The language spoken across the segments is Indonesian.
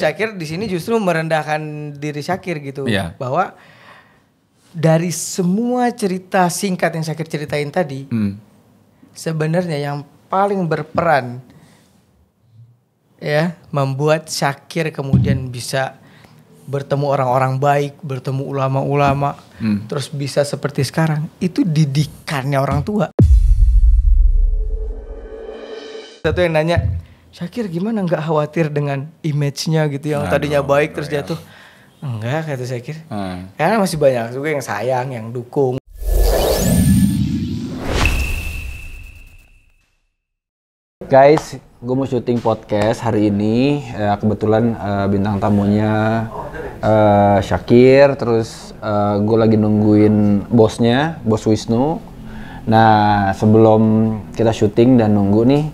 Syakir di sini justru merendahkan diri Syakir gitu yeah. bahwa dari semua cerita singkat yang Syakir ceritain tadi hmm. sebenarnya yang paling berperan ya membuat Syakir kemudian bisa bertemu orang-orang baik, bertemu ulama-ulama, hmm. terus bisa seperti sekarang itu didikannya orang tua. Satu yang nanya Syakir gimana nggak khawatir dengan image-nya gitu yang aduh, tadinya baik terus iya. jatuh? Enggak kata Syakir. Hmm. Karena masih banyak juga yang sayang, yang dukung. Guys, gue mau syuting podcast hari ini. Ya, kebetulan uh, bintang tamunya uh, Syakir, terus uh, gue lagi nungguin bosnya, bos Wisnu. Nah, sebelum kita syuting dan nunggu nih,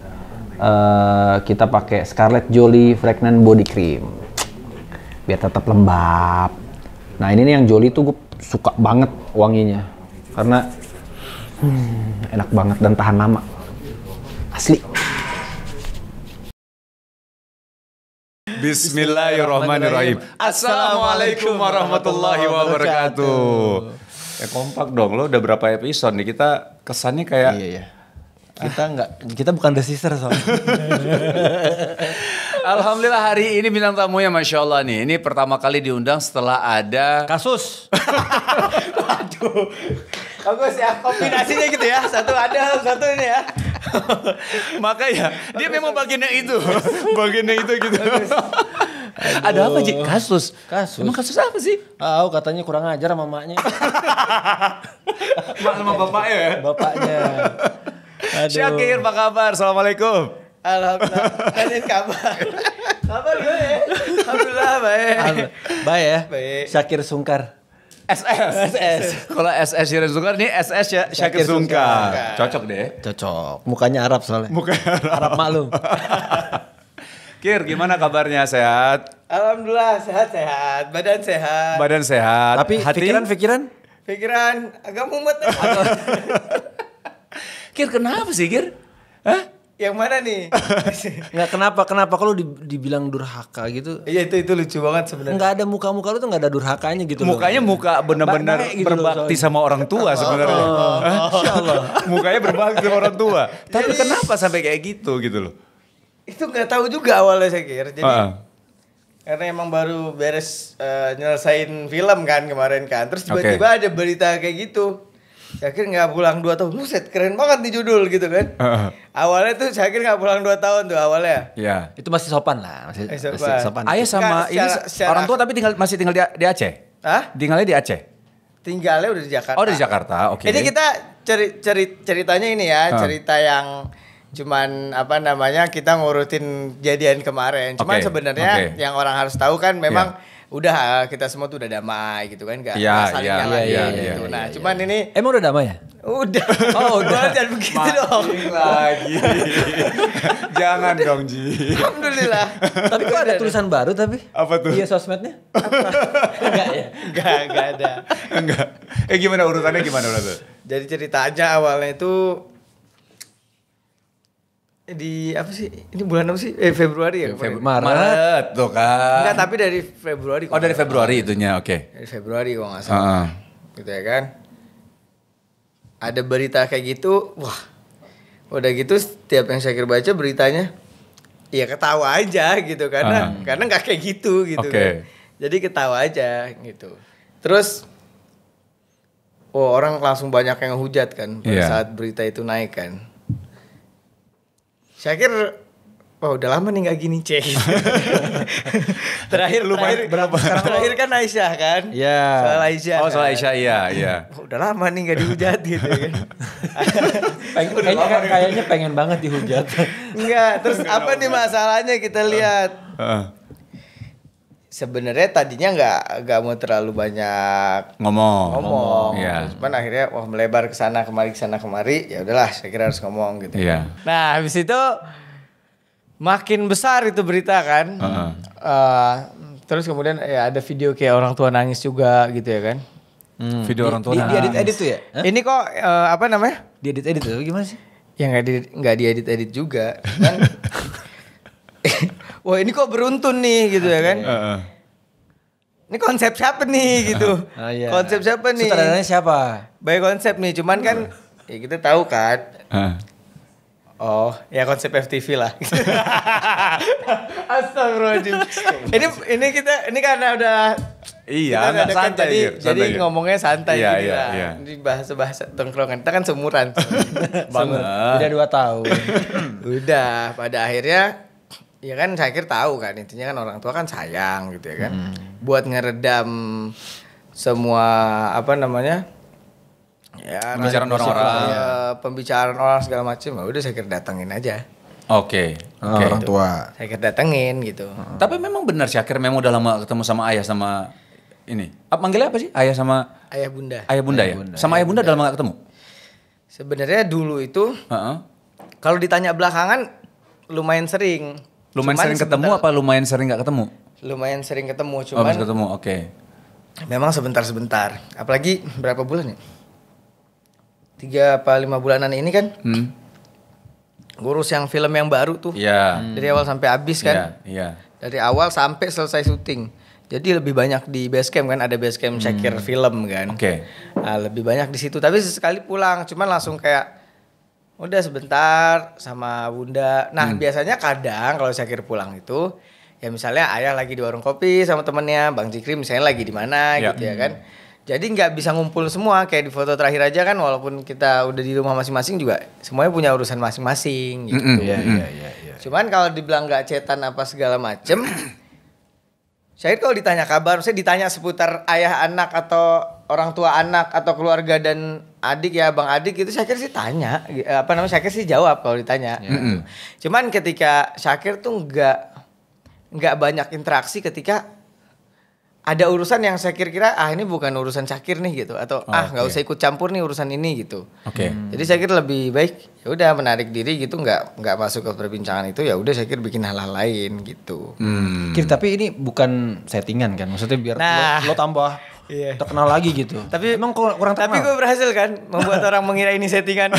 Eh, kita pakai Scarlett Jolie Fragrant Body Cream biar tetap lembab. Nah ini nih yang Jolie tuh gue suka banget wanginya karena hmm, enak banget dan tahan lama asli. Bismillahirrahmanirrahim. Assalamualaikum warahmatullahi wabarakatuh. Ya kompak dong, lo udah berapa episode nih kita kesannya kayak iya, iya kita nggak, kita bukan the sister soalnya. Alhamdulillah hari ini bintang tamunya Masya Allah nih. Ini pertama kali diundang setelah ada... Kasus. Waduh. Bagus ya, kombinasinya gitu ya. Satu ada, satu ini ya. Makanya, dia memang bagiannya itu. bagiannya itu gitu. Ada apa sih? Kasus. Kasus. Emang kasus apa sih? Oh oh, katanya kurang ajar mamanya. Mak sama bapaknya ya? Bapaknya. Syakir apa kabar? Assalamualaikum. Alhamdulillah. Kalian kabar? kabar gue ya? Alhamdulillah baik. Baik ya? Syakir Sungkar. SS. SS. Kalau SS Syakir Sungkar ini SS ya Syakir, Sungkar. Cocok deh. Cocok. Mukanya Arab soalnya. Muka Arab. Arab maklum. Kir, gimana kabarnya? Sehat? Alhamdulillah sehat-sehat, badan sehat. Badan sehat. Tapi pikiran-pikiran? Pikiran agak mumet. Kir kenapa sih Kir? Hah? Yang mana nih? Enggak kenapa kenapa kalau dibilang durhaka gitu? Iya itu itu lucu banget sebenarnya. Enggak ada muka-muka lu tuh enggak ada durhakanya gitu Mukanya loh. muka benar-benar gitu berbakti loh, sama orang tua sebenarnya. Oh, oh, Mukanya berbakti sama orang tua. Tapi Jadi, kenapa sampai kayak gitu gitu loh? Itu nggak tahu juga awalnya saya kira. Jadi uh -uh. karena emang baru beres uh, nyelesain film kan kemarin kan. Terus tiba-tiba okay. ada berita kayak gitu Syakir nggak pulang dua tahun, muset keren banget di judul gitu kan. Uh. Awalnya tuh Syakir nggak pulang dua tahun tuh awalnya. Iya. Yeah. Itu masih sopan lah, masih, eh, sopan. masih sopan. Ayah sama Kak, ini secara, orang tua tapi tinggal masih tinggal di, di Aceh. Hah? Tinggalnya di Aceh. Tinggalnya udah di Jakarta. Oh, di Jakarta. Oke. Okay. Jadi kita ceri, ceri, ceritanya ini ya, uh. cerita yang cuman apa namanya kita ngurutin jadian kemarin. Cuman okay. sebenarnya okay. yang orang harus tahu kan memang yeah udah eh, kita semua tuh udah damai gitu kan gak, ya, saling ya, nyalain ya, gitu. Ya, ya, nah, ya, cuman iya. ini emang udah damai ya? Udah. Oh, udah. Jangan begitu Mati dong. lagi. Jangan udah. dong, Ji. Alhamdulillah. tapi kok ada tulisan baru tapi? Apa tuh? Iya, sosmednya. enggak ya? Enggak, enggak ada. enggak. Eh gimana urutannya gimana urutannya? Jadi ceritanya awalnya itu di apa sih ini bulan apa sih eh Februari ya Februari Maret. Maret tuh kan enggak tapi dari Februari oh dari Februari kan. itunya oke okay. dari Februari kok nggak salah uh. gitu ya kan ada berita kayak gitu wah udah gitu setiap yang saya kira baca beritanya ya ketawa aja gitu karena uh. karena nggak kayak gitu gitu okay. kan jadi ketawa aja gitu terus oh orang langsung banyak yang hujat kan pada yeah. saat berita itu naik kan Syakir Wah oh, udah lama nih gak gini cek. terakhir lupa terakhir, berapa? Terakhir kan Aisyah kan? Iya. Yeah. Soal Aisyah. Oh soal kan? Aisyah kan? iya iya. udah lama nih gak dihujat gitu kan. kayaknya, kan, kayaknya pengen banget dihujat. Enggak. Terus apa nih masalahnya kita lihat. Uh sebenarnya tadinya nggak nggak mau terlalu banyak ngomong ngomong ya. cuman akhirnya wah melebar ke sana kemari ke sana kemari ya udahlah saya kira harus ngomong gitu Ya. nah habis itu makin besar itu berita kan uh -huh. uh, terus kemudian ya ada video kayak orang tua nangis juga gitu ya kan hmm. video orang tua di, nangis. di edit edit tuh ya huh? ini kok uh, apa namanya di edit edit tuh gimana sih ya nggak di nggak diedit edit juga wah ini kok beruntun nih gitu ya kan. Ini konsep siapa nih gitu? Ah, iya. Konsep siapa nih? Sutradaranya siapa? Baik konsep nih, cuman kan ya kita tahu kan. Oh, ya konsep FTV lah. Astagfirullahaladzim. ini ini kita ini karena udah Iya, kita santai jadi, ya, santai jadi santai. Ya. ngomongnya santai iya, gitu iya, lah. Iya. Ini bahasa-bahasa tongkrongan. Kita kan semuran. Banget. Udah dua tahun. udah, pada akhirnya ya kan saya kira tahu kan intinya kan orang tua kan sayang gitu ya kan hmm. buat ngeredam semua apa namanya ya pembicaraan orang-orang ya, pembicaraan orang segala macam ya udah saya kira datangin aja Oke, okay, ah, okay. orang tua. Saya kira datangin gitu. Hmm. Tapi memang benar Syakir memang udah lama ketemu sama ayah sama ini. Apa manggilnya apa sih? Ayah sama ayah bunda. Ayah bunda ya? ayah ya. Bunda. Sama ayah bunda, ayah bunda udah lama gak ketemu. Sebenarnya dulu itu uh -uh. kalau ditanya belakangan lumayan sering. Lumayan cuman sering sebentar, ketemu apa lumayan sering nggak ketemu? Lumayan sering ketemu, oh, cuman. Oh, ketemu, oke. Okay. Memang sebentar-sebentar. Apalagi berapa bulan ya? Tiga apa lima bulanan ini kan? Hmm. Ngurus yang film yang baru tuh. Iya. Yeah. Hmm. Dari awal sampai habis kan? Iya. Yeah, yeah. Dari awal sampai selesai syuting. Jadi lebih banyak di base camp kan ada base camp hmm. film kan. Oke. Okay. Nah, lebih banyak di situ tapi sesekali pulang cuman langsung kayak Udah sebentar sama bunda. Nah hmm. biasanya kadang kalau Syakir pulang itu ya misalnya ayah lagi di warung kopi sama temennya, Bang Jikri misalnya lagi di mana ya. gitu ya kan. Jadi nggak bisa ngumpul semua kayak di foto terakhir aja kan walaupun kita udah di rumah masing-masing juga semuanya punya urusan masing-masing gitu. ya, ya, ya. Cuman kalau dibilang nggak cetan apa segala macem, Syahid kalau ditanya kabar, saya ditanya seputar ayah anak atau orang tua anak atau keluarga dan adik ya bang adik itu Syakir sih tanya apa namanya Syakir sih jawab kalau ditanya yeah. mm -hmm. cuman ketika Syakir tuh nggak nggak banyak interaksi ketika ada urusan yang saya kira-kira ah ini bukan urusan Syakir nih gitu atau oh, ah nggak okay. usah ikut campur nih urusan ini gitu oke okay. hmm. jadi Syakir lebih baik ya udah menarik diri gitu nggak nggak masuk ke perbincangan itu ya udah Syakir bikin hal-hal lain gitu hmm. Kir tapi ini bukan settingan kan maksudnya biar nah, lo, lo tambah yeah. terkenal lagi gitu. Tapi emang kurang terkenal. Tapi gue berhasil kan membuat orang mengira ini settingan.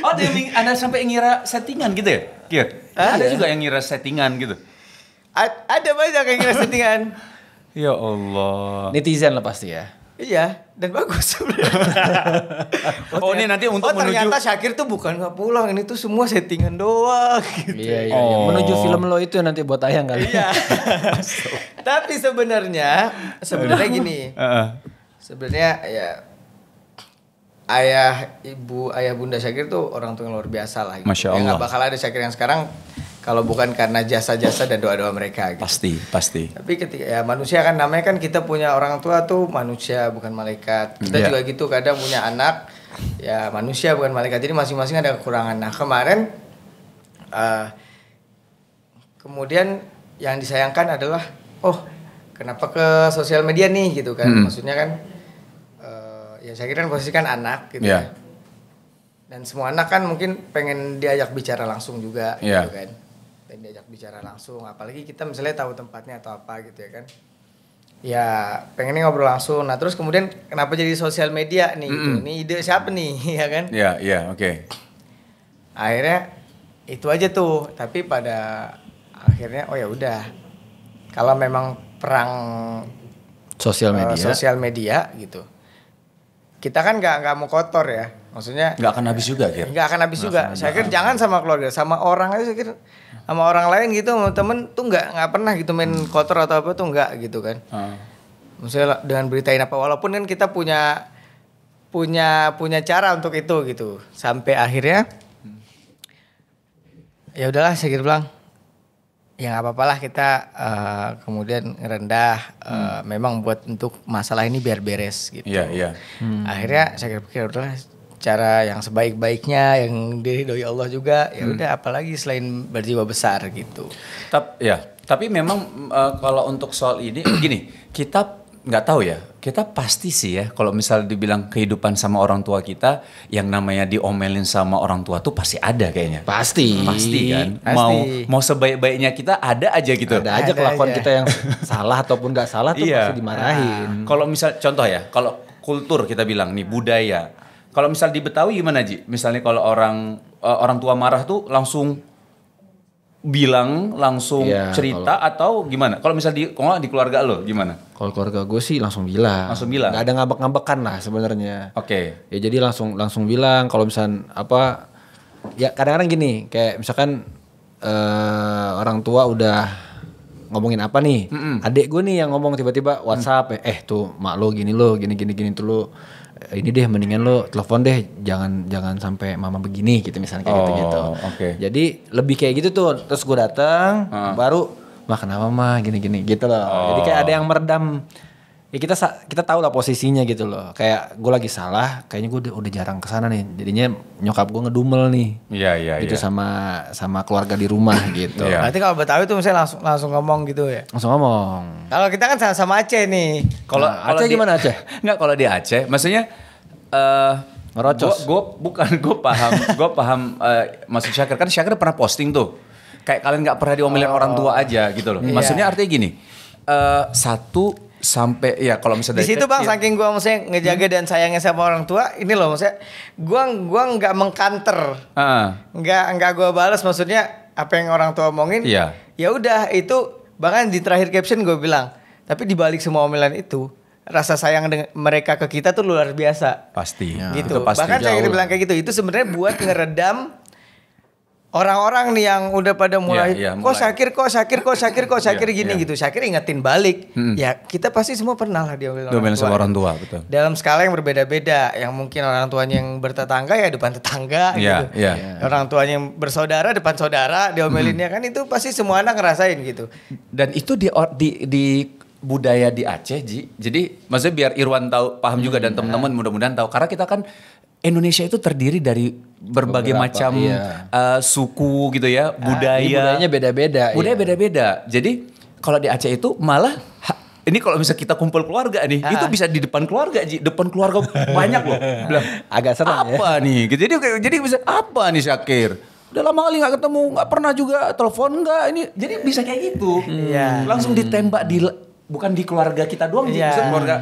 oh, ada, yang, ada sampai ngira settingan gitu ya? Iya. Ah, ada iya. juga yang ngira settingan gitu. A ada banyak yang ngira settingan. ya Allah. Netizen lah pasti ya. Iya, dan bagus oh, oh, ini nanti untuk oh, menuju ternyata Syakir tuh bukan nggak pulang, ini tuh semua settingan doang iya, gitu. Iya, iya, oh. menuju film lo itu nanti buat tayang kali. Iya. Tapi sebenarnya sebenarnya gini. Uh. Sebenarnya ya ayah, ibu, ayah bunda Syakir tuh orang tua yang luar biasa lah gitu. Masya ya, Allah. Ya, gak bakal ada Syakir yang sekarang kalau bukan karena jasa-jasa dan doa-doa mereka. Gitu. Pasti, pasti. Tapi ketika ya manusia kan namanya kan kita punya orang tua tuh manusia bukan malaikat. Kita yeah. juga gitu kadang punya anak ya manusia bukan malaikat. Jadi masing-masing ada kekurangan. Nah kemarin uh, kemudian yang disayangkan adalah oh kenapa ke sosial media nih gitu kan? Hmm. Maksudnya kan uh, ya saya kira kan kan anak gitu. Yeah. Ya. Dan semua anak kan mungkin pengen diajak bicara langsung juga yeah. gitu kan dan diajak bicara langsung apalagi kita misalnya tahu tempatnya atau apa gitu ya kan ya pengen ngobrol langsung nah terus kemudian kenapa jadi sosial media nih mm -hmm. ini ide siapa nih ya kan ya yeah, ya yeah, oke okay. akhirnya itu aja tuh tapi pada akhirnya oh ya udah kalau memang perang sosial eh, media uh, sosial media gitu kita kan nggak nggak mau kotor ya maksudnya nggak akan habis juga ya nggak akan habis gak juga akan saya kira jangan sama keluarga sama orang aja saya kira sama orang lain gitu sama temen tuh nggak nggak pernah gitu main hmm. kotor atau apa tuh nggak gitu kan hmm. Ah. misalnya dengan beritain apa walaupun kan kita punya punya punya cara untuk itu gitu sampai akhirnya hmm. ya udahlah saya kira gitu bilang ya nggak apa-apalah kita uh, kemudian rendah uh, memang buat untuk masalah ini biar beres gitu. yeah, Yeah. Hmm. Akhirnya saya pikir ya udahlah cara yang sebaik-baiknya yang diri doi Allah juga ya hmm. udah apalagi selain berjiwa besar gitu. Tapi ya, tapi memang uh, kalau untuk soal ini gini, kita nggak tahu ya. Kita pasti sih ya kalau misal dibilang kehidupan sama orang tua kita yang namanya diomelin sama orang tua tuh pasti ada kayaknya. Pasti. Pasti kan. Pasti. Mau mau sebaik-baiknya kita ada aja gitu. Ada aja kelakuan aja. kita yang salah ataupun nggak salah tuh iya. pasti dimarahin. Kalau misal contoh ya, kalau kultur kita bilang nih budaya kalau misal di Betawi gimana Ji? Misalnya kalau orang uh, orang tua marah tuh langsung bilang langsung ya, cerita kalo, atau gimana? Kalau misal di kalau di keluarga lo gimana? Kalau keluarga gue sih langsung bilang. Langsung bilang. Gak ada ngambek-ngambekan lah sebenarnya. Oke. Okay. Ya jadi langsung langsung bilang kalau misal apa ya kadang-kadang gini kayak misalkan uh, orang tua udah ngomongin apa nih? Mm -mm. Adik gue nih yang ngomong tiba-tiba WhatsApp mm. eh tuh mak lo gini lo gini gini gini tuh lo ini deh mendingan lo telepon deh jangan jangan sampai mama begini gitu misalnya kayak oh, gitu gitu okay. jadi lebih kayak gitu tuh terus gue datang uh. baru mah kenapa mah gini gini gitu loh oh. jadi kayak ada yang meredam ya kita kita tahu lah posisinya gitu loh kayak gue lagi salah kayaknya gue udah, udah jarang kesana nih jadinya nyokap gue ngedumel nih iya iya gitu iya. sama sama keluarga di rumah iya. gitu yeah. Iya. nanti kalau betawi tuh misalnya langsung langsung ngomong gitu ya langsung ngomong kalau kita kan sama sama Aceh nih kalau nah, Aceh kalo gimana Aceh nggak kalau di Aceh maksudnya uh, ngerocos gue bukan gue paham gue paham uh, maksud Syakir kan Syakir pernah posting tuh kayak kalian nggak pernah diomelin oh. orang tua aja gitu loh maksudnya artinya gini uh, satu sampai ya kalau misalnya di situ bang ya. saking gue maksudnya ngejaga hmm. dan sayangnya sama orang tua ini loh maksudnya gue gua nggak mengkanter uh. nggak nggak gue balas maksudnya apa yang orang tua omongin yeah. ya udah itu bahkan di terakhir caption gue bilang tapi dibalik semua omelan itu rasa sayang dengan mereka ke kita tuh luar biasa. Pasti. Gitu. Itu pasti. Bahkan saya bilang kayak gitu, itu sebenarnya buat ngeredam orang-orang nih yang udah pada iya, mulai, yeah, yeah, mulai. kok Sakir kok Sakir kok Sakir iya, kok Sakir yeah, gini yeah. gitu. Sakir ingetin balik. Hmm. Ya, kita pasti semua pernah lah dia orang tua. sama orang tua, betul. Dalam skala yang berbeda-beda, yang mungkin orang tuanya yang bertetangga ya depan tetangga yeah, gitu. Yeah. Orang tuanya yang bersaudara depan saudara diomelinnya hmm. kan itu pasti semua anak ngerasain gitu. Dan itu di di, di budaya di Aceh, Ji. Jadi maksudnya biar Irwan tahu paham juga dan iya. teman-teman mudah-mudahan tahu karena kita kan Indonesia itu terdiri dari berbagai Beberapa, macam iya. uh, suku gitu ya, ah, budaya. Ah, budayanya beda-beda. Budaya iya. beda-beda. Jadi kalau di Aceh itu malah ini kalau misalnya kita kumpul keluarga nih, ah. itu bisa di depan keluarga, Ji. Depan keluarga banyak loh. Bilang, agak serem ya. apa ya. nih? Gitu. Jadi jadi bisa apa nih Syakir? Udah lama kali gak ketemu, gak pernah juga telepon gak ini. Jadi bisa kayak gitu. Hmm. Iya. Hmm. Langsung ditembak di bukan di keluarga kita doang, yeah. Bisa keluarga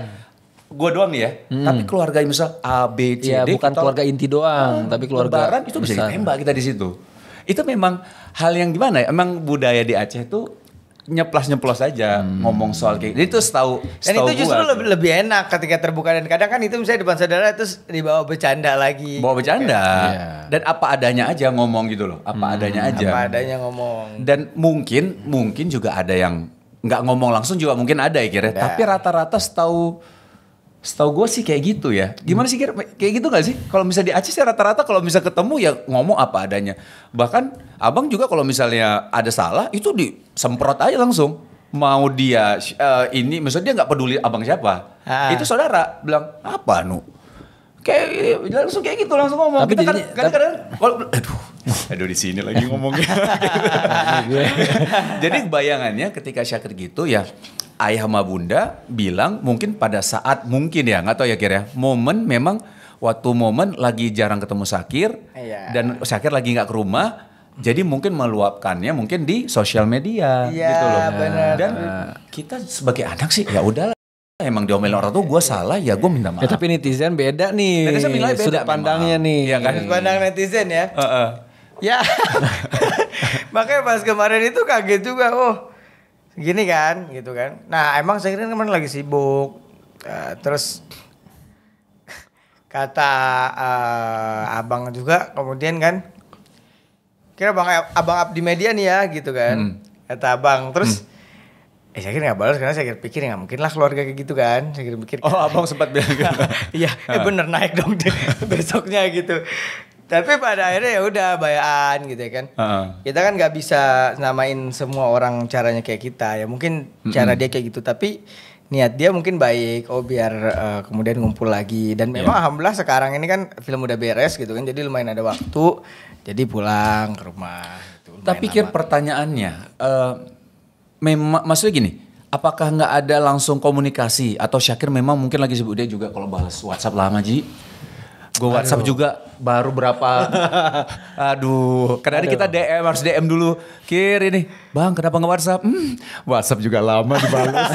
gue doang nih ya. Hmm. Tapi keluarga misal A, B, C, ya, D. bukan keluarga inti doang, hmm, tapi keluarga lebaran itu bisa besar. ditembak kita di situ. Itu memang hal yang gimana ya, emang budaya di Aceh itu nyeplas-nyeplos aja hmm. ngomong soal kayak gitu. itu setahu dan itu justru gua. lebih lebih enak ketika terbuka dan kadang kan itu misalnya depan saudara terus dibawa bercanda lagi bawa bercanda gitu. dan apa adanya aja ngomong gitu loh apa hmm. adanya aja apa adanya ngomong dan mungkin mungkin juga ada yang nggak ngomong langsung juga mungkin ada ya kira nah. tapi rata-rata setahu Setahu gue sih kayak gitu ya. Gimana sih kira kayak gitu gak sih? Kalau misalnya di Aceh sih rata-rata kalau misalnya ketemu ya ngomong apa adanya. Bahkan abang juga kalau misalnya ada salah itu disemprot aja langsung. Mau dia uh, ini, maksudnya dia nggak peduli abang siapa. Ah. Itu saudara bilang apa nu? kayak iya, langsung kayak gitu langsung ngomong. Tapi kita kan jadinya, kan kadang-kadang kalau aduh aduh di sini lagi ngomongnya. Jadi bayangannya ketika Syakir gitu ya ayah sama bunda bilang mungkin pada saat mungkin ya nggak tahu ya kira ya momen memang waktu momen lagi jarang ketemu Syakir iya. dan Syakir lagi nggak ke rumah jadi mungkin meluapkannya mungkin di sosial media ya, gitu loh bener. dan kita sebagai anak sih ya udahlah Emang diomelin orang tuh gue salah ya gue minta ya, maaf. Ya, tapi netizen beda nih. Netizen nilai beda. pandangnya nih. Ya kan? Sudut pandang netizen ya. Uh -uh. Ya. Makanya pas kemarin itu kaget juga. Oh gini kan gitu kan. Nah emang saya kira kemarin lagi sibuk. Uh, terus kata uh, abang juga kemudian kan. Kira abang, abang abdi media nih ya gitu kan. Hmm. Kata abang. Terus. Hmm Eh saya kira gak balas karena saya kira pikir ya gak mungkin lah keluarga kayak gitu kan. Saya kira pikir. Oh ah, abang sempat bilang gitu. Iya eh ah. bener naik dong besoknya gitu. Tapi pada akhirnya ya udah bayaan gitu ya kan. Uh -uh. Kita kan gak bisa namain semua orang caranya kayak kita ya. Mungkin mm -hmm. cara dia kayak gitu tapi niat dia mungkin baik oh biar uh, kemudian ngumpul lagi dan iya. memang yeah. alhamdulillah sekarang ini kan film udah beres gitu kan jadi lumayan ada waktu jadi pulang ke rumah gitu, tapi pikir pertanyaannya uh, memang maksudnya gini, apakah nggak ada langsung komunikasi atau Syakir memang mungkin lagi sibuk dia juga kalau balas WhatsApp lama Ji. Gue WhatsApp aduh. juga baru berapa aduh karena aduh. kita DM harus DM dulu Kir ini Bang kenapa nggak WhatsApp hmm, WhatsApp juga lama dibalas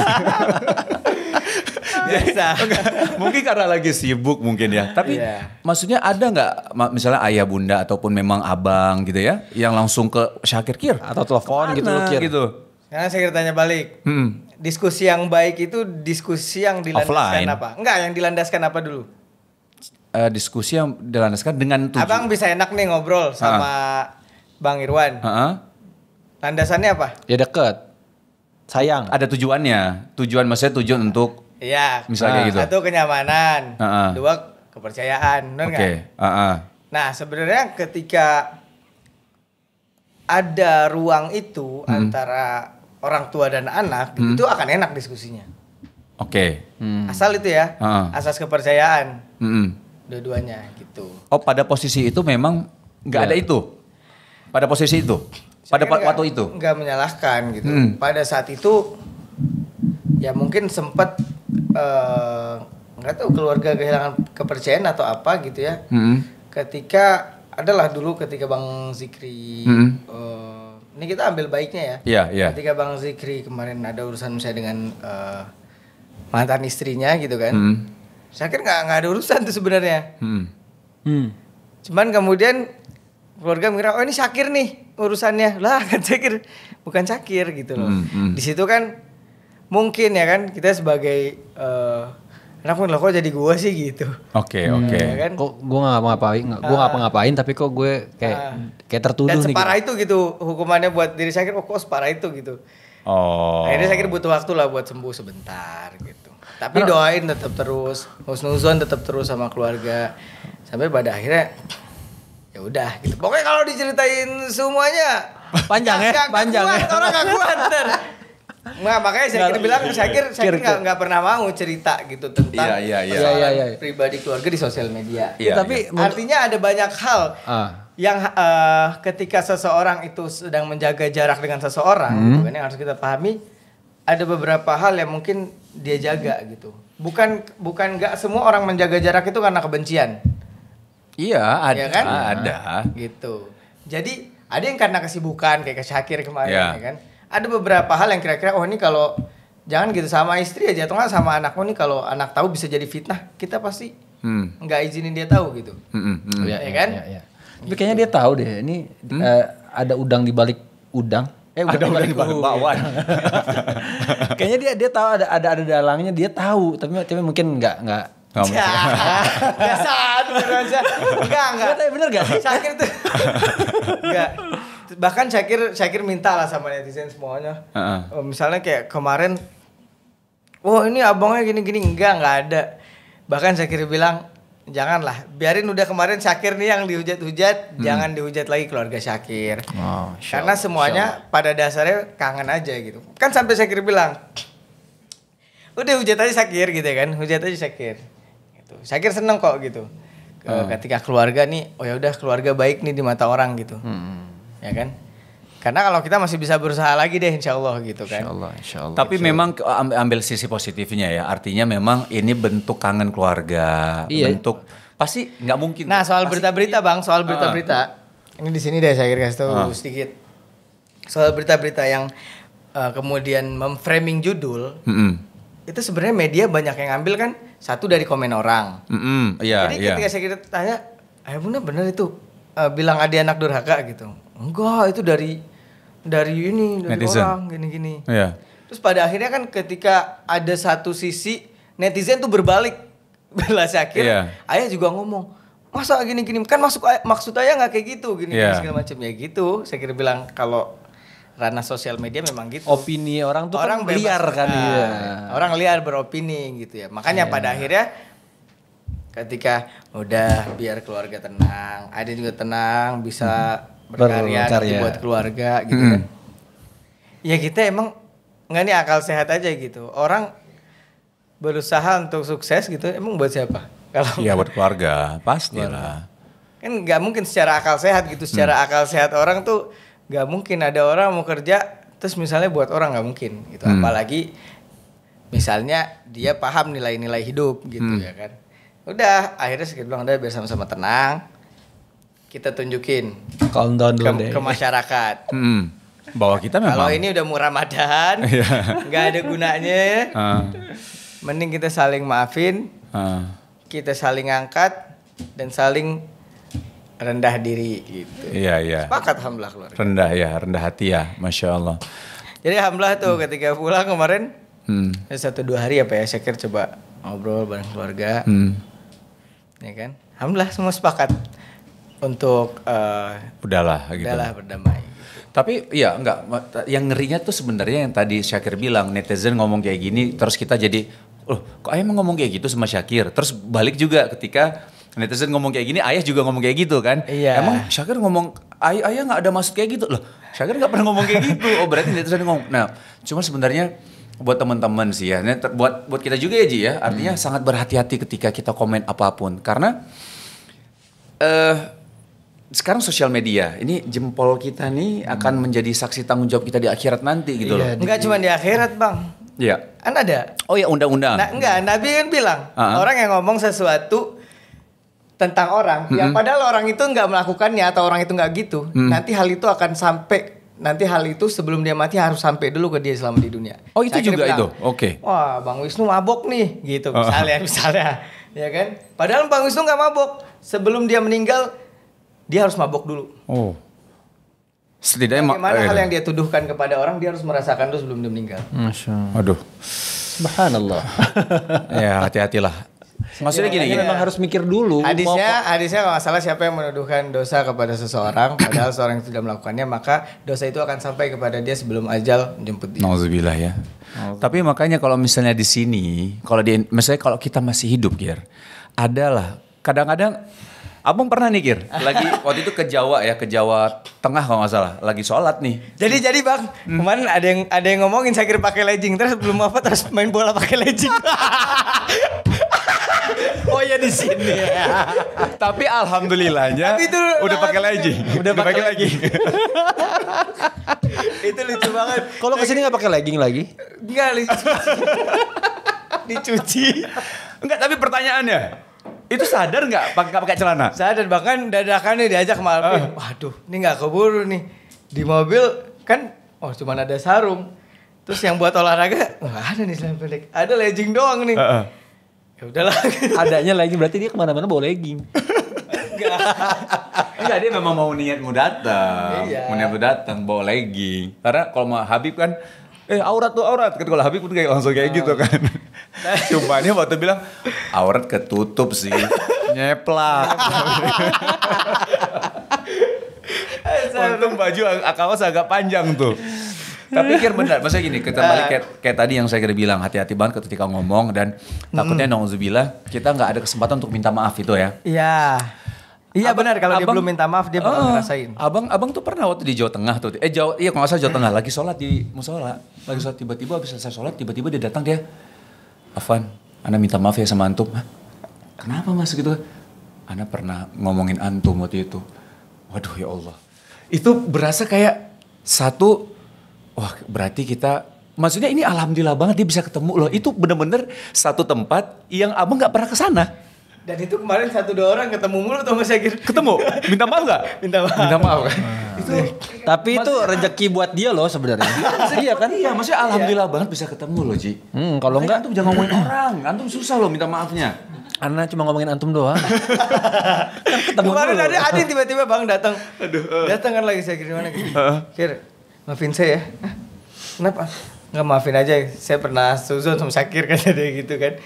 biasa. mungkin karena lagi sibuk mungkin ya. Tapi yeah. maksudnya ada nggak misalnya ayah bunda ataupun memang abang gitu ya yang langsung ke Syakir Kir atau telepon gitu loh Kir. Gitu. Karena saya tanya balik. Hmm. Diskusi yang baik itu diskusi yang dilandaskan Offline. apa? Enggak, yang dilandaskan apa dulu? Uh, diskusi yang dilandaskan dengan tujuan. Abang bisa enak nih ngobrol ah. sama uh -huh. Bang Irwan. Uh -huh. Landasannya apa? Ya deket. Sayang. Ada tujuannya. Tujuan maksudnya tujuan uh -huh. untuk Iya. Misalnya -huh. Ah, gitu. Satu kenyamanan, uh -huh. dua kepercayaan, Oke. okay. Uh -huh. Nah, sebenarnya ketika ada ruang itu hmm. antara orang tua dan anak hmm. itu akan enak diskusinya. Oke. Okay. Hmm. Asal itu ya, uh. asas kepercayaan. Hmm. Dua-duanya gitu. Oh pada posisi itu memang nggak ya. ada iya. itu. Pada posisi itu. Saya pada gak, waktu itu. Nggak menyalahkan gitu. Hmm. Pada saat itu ya mungkin sempat eh, nggak uh, tahu keluarga kehilangan kepercayaan atau apa gitu ya. Hmm. Ketika adalah dulu ketika Bang Zikri hmm. uh, ini kita ambil baiknya ya. Iya, iya. Ketika Bang Zikri kemarin ada urusan saya dengan uh, mantan istrinya gitu kan. Hmm. Saya kira gak, gak ada urusan tuh sebenarnya. Hmm. Hmm. Cuman kemudian keluarga mengira oh ini Syakir nih urusannya. Lah kan Syakir bukan Syakir gitu loh. Hmm, hmm. Di situ kan mungkin ya kan kita sebagai uh, Kenapa lo kok jadi gue sih gitu? Oke okay, oke. Okay. Ya hmm, Kok gue nggak ngapa ngapain, gue uh, ngapa ngapain tapi kok gue kayak ah. Kayak tertuduh Dan separah nih, gitu. itu gitu hukumannya buat diri kira oh kok separah itu gitu. Oh. Akhirnya kira butuh waktu lah buat sembuh sebentar gitu. Tapi Karena, doain tetap terus, husnuzon tetap terus sama keluarga sampai pada akhirnya ya udah gitu. Pokoknya kalau diceritain semuanya panjang ya, gak panjang kuat, ya. Orang gak kuat ntar. Nggak, makanya saya kira bilang saya kira saya kira nggak pernah mau cerita gitu tentang iya, iya, iya. Iya, iya, iya. pribadi keluarga di sosial media. Iya, Tapi iya. artinya ada banyak hal. Uh yang uh, ketika seseorang itu sedang menjaga jarak dengan seseorang, hmm. gitu kan, yang harus kita pahami ada beberapa hal yang mungkin dia jaga gitu. Bukan bukan nggak semua orang menjaga jarak itu karena kebencian. Iya, ada. Ya kan? Ah, ada. Gitu. Jadi ada yang karena kesibukan kayak ke Syakir kemarin yeah. ya kan. Ada beberapa hal yang kira-kira oh ini kalau jangan gitu sama istri aja atau nggak sama anakmu nih kalau anak tahu bisa jadi fitnah kita pasti hmm. izinin dia tahu gitu. Hmm, hmm, hmm. ya kan? Ya, ya, ya tapi kayaknya dia tahu deh ini hmm? uh, ada udang di balik udang. Eh udang ada udang di balik bawah. kayaknya dia dia tahu ada ada ada dalangnya dia tahu tapi tapi mungkin nggak nggak Gak mungkin. Gak saat beneran Enggak, enggak. Tapi bener gak sih? Syakir tuh. Enggak. Bahkan Syakir, Syakir minta lah sama netizen semuanya. Uh-uh. Misalnya kayak kemarin. oh, ini abangnya gini-gini. Enggak, enggak ada. Bahkan Syakir bilang janganlah biarin udah kemarin Syakir nih yang dihujat-hujat hmm. jangan dihujat lagi keluarga Syakir oh, karena semuanya show. pada dasarnya kangen aja gitu kan sampai Syakir bilang udah hujat aja Syakir gitu ya kan hujat aja Syakir gitu Syakir seneng kok gitu hmm. ketika keluarga nih oh ya udah keluarga baik nih di mata orang gitu hmm. ya kan karena kalau kita masih bisa berusaha lagi deh insya Allah gitu kan. Insya Allah, insya Allah. Tapi insya memang ambil sisi positifnya ya. Artinya memang ini bentuk kangen keluarga. Iya. Bentuk pasti nggak mungkin. Nah soal berita-berita bang, soal ah. berita-berita. Uh. Ini di sini deh saya kira kasih tahu uh. sedikit. Soal berita-berita yang uh, kemudian memframing judul. Mm -hmm. Itu sebenarnya media banyak yang ngambil kan. Satu dari komen orang. Mm -hmm. yeah, Jadi yeah. ketika saya kira tanya, ayah bunda bener itu. Uh, bilang ada anak durhaka gitu. Enggak, itu dari dari ini dari netizen. orang gini-gini. Iya. Terus pada akhirnya kan ketika ada satu sisi netizen tuh berbalik bela akhir. Iya. Ayah juga ngomong, "Masa gini-gini kan masuk maksud ayah nggak kayak gitu, gini, gini iya. segala macam ya gitu." Saya kira bilang kalau ranah sosial media memang gitu. Opini orang tuh kan orang kan liar kan nah, iya. Orang liar beropini gitu ya. Makanya yeah. pada akhirnya ketika udah biar keluarga tenang, ada juga tenang, bisa hmm berkarya, berkarya. Gitu gitu buat ya. keluarga gitu hmm. kan. Ya kita emang nggak nih akal sehat aja gitu. Orang berusaha untuk sukses gitu emang buat siapa? Kalau Iya buat keluarga, pasti lah. Kan nggak mungkin secara akal sehat gitu. Mm. Secara hmm. akal sehat orang tuh nggak mungkin ada orang mau kerja terus misalnya buat orang nggak mungkin gitu. Hmm. Apalagi misalnya dia paham nilai-nilai hidup gitu hmm. ya kan. Udah akhirnya sekitar bilang udah biar sama-sama tenang kita tunjukin countdown dulu ke, deh. ke masyarakat. Hmm. Bahwa kita memang Kalau ini udah mau Ramadan, iya. nggak ada gunanya. Uh. Mending kita saling maafin. Uh. Kita saling angkat dan saling rendah diri gitu. Iya, iya. Sepakat alhamdulillah keluarga. Rendah ya, rendah hati ya, Masya Allah. Jadi alhamdulillah tuh hmm. ketika pulang kemarin hmm. satu dua hari apa ya saya kira coba ngobrol bareng keluarga. Hmm. Ya kan? Alhamdulillah semua sepakat untuk uh, udahlah gitu. Udahlah berdamai. Tapi ya enggak yang ngerinya tuh sebenarnya yang tadi Syakir bilang netizen ngomong kayak gini terus kita jadi loh kok ayah ngomong kayak gitu sama Syakir terus balik juga ketika netizen ngomong kayak gini ayah juga ngomong kayak gitu kan iya. emang Syakir ngomong ayah ayah nggak ada maksud kayak gitu loh Syakir nggak pernah ngomong kayak gitu oh berarti netizen ngomong nah cuma sebenarnya buat teman-teman sih ya buat buat kita juga ya Ji ya artinya hmm. sangat berhati-hati ketika kita komen apapun karena eh uh, sekarang sosial media ini jempol kita nih hmm. akan menjadi saksi tanggung jawab kita di akhirat nanti gitu iya, loh. Enggak cuma di akhirat, Bang. Iya. Kan ada. Oh ya undang-undang. Nah, enggak, Nabi kan bilang uh-huh. orang yang ngomong sesuatu tentang orang hmm yang padahal orang itu nggak melakukannya atau orang itu nggak gitu, mm. nanti hal itu akan sampai nanti hal itu sebelum dia mati harus sampai dulu ke dia selama di dunia. Oh itu Saya juga bilang, itu, oke. Okay. Wah Bang Wisnu mabok nih, gitu oh. misalnya, uh. misalnya, ya kan. Padahal Bang Wisnu nggak mabok, sebelum dia meninggal dia harus mabok dulu. Oh. Setidaknya Bagaimana eh, hal yang dia tuduhkan kepada orang dia harus merasakan dulu sebelum dia meninggal. Masya Allah. Aduh. Subhanallah. ya hati-hatilah. Maksudnya ya, gini, ya. memang harus mikir dulu. Hadisnya, mau... hadisnya kalau salah siapa yang menuduhkan dosa kepada seseorang, padahal seorang yang tidak melakukannya, maka dosa itu akan sampai kepada dia sebelum ajal menjemput dia. Nauzubillah ya. Nauzubillah. Tapi makanya kalau misalnya di sini, kalau di, misalnya kalau kita masih hidup, Gir, adalah kadang-kadang Abang pernah nih Kir, lagi waktu itu ke Jawa ya, ke Jawa Tengah kalau nggak salah, lagi sholat nih. Jadi jadi bang, hmm. kemarin ada yang ada yang ngomongin saya kira pakai legging, terus belum apa terus main bola pakai legging. oh ya di sini. Ya. Tapi alhamdulillahnya Tapi itu, udah pakai legging, udah pakai lagi. itu lucu banget. Kalau kesini nggak pakai legging lagi? Enggak, dicuci. Enggak, tapi pertanyaannya, itu sadar nggak pakai pakai celana? Sadar bahkan dadakannya diajak sama Alvin. Uh. Waduh, ini nggak keburu nih. Di mobil kan oh cuma ada sarung. Terus yang buat olahraga nggak ada nih selain pendek. Ada legging doang nih. Uh -uh. Ya udahlah. Adanya legging berarti dia kemana-mana bawa legging. Enggak dia memang mau niat mau datang, iya. mau niat mau datang bawa legging. Karena kalau mau Habib kan eh aurat tuh aurat kan kalau Habib pun kayak langsung kayak gitu nah. kan cuma ini waktu bilang aurat ketutup sih nyeplak untung baju kaos agak panjang tuh tapi kira benar maksudnya gini kita balik nah. kayak, kayak tadi yang saya kira bilang hati-hati banget ketika ngomong dan takutnya mm. nongzubillah kita nggak ada kesempatan untuk minta maaf itu ya iya yeah Iya benar kalau dia belum minta maaf dia uh, ngerasain. Abang abang tuh pernah waktu di Jawa Tengah tuh. Eh Jawa iya kalau nggak salah Jawa Tengah lagi sholat di musola, lagi sholat tiba-tiba habis selesai sholat tiba-tiba dia datang dia, Afan, ana minta maaf ya sama antum. Hah? Kenapa mas gitu? Ana pernah ngomongin antum waktu itu. Waduh ya Allah. Itu berasa kayak satu, wah berarti kita maksudnya ini alhamdulillah banget dia bisa ketemu loh. Itu bener-bener satu tempat yang abang nggak pernah kesana. Dan itu kemarin satu dua orang ketemu mulu tuh saya kira Ketemu? Minta maaf gak? Minta maaf. Minta maaf kan? itu, Tapi itu rezeki buat dia loh sebenarnya. Iya, iya kan? Iya, maksudnya alhamdulillah iya. banget bisa ketemu loh, Ji. Hmm, kalau enggak antum jangan ngomongin orang. Antum susah loh minta maafnya. Karena cuma ngomongin antum doang. Kan ketemu Kemarin dulu. ada ada tiba-tiba Bang datang. Uh. Datang kan lagi saya gimana gitu. Uh. Kir, maafin saya ya. Kenapa? nggak maafin aja. Saya pernah susun sama Sakir kan jadi gitu kan.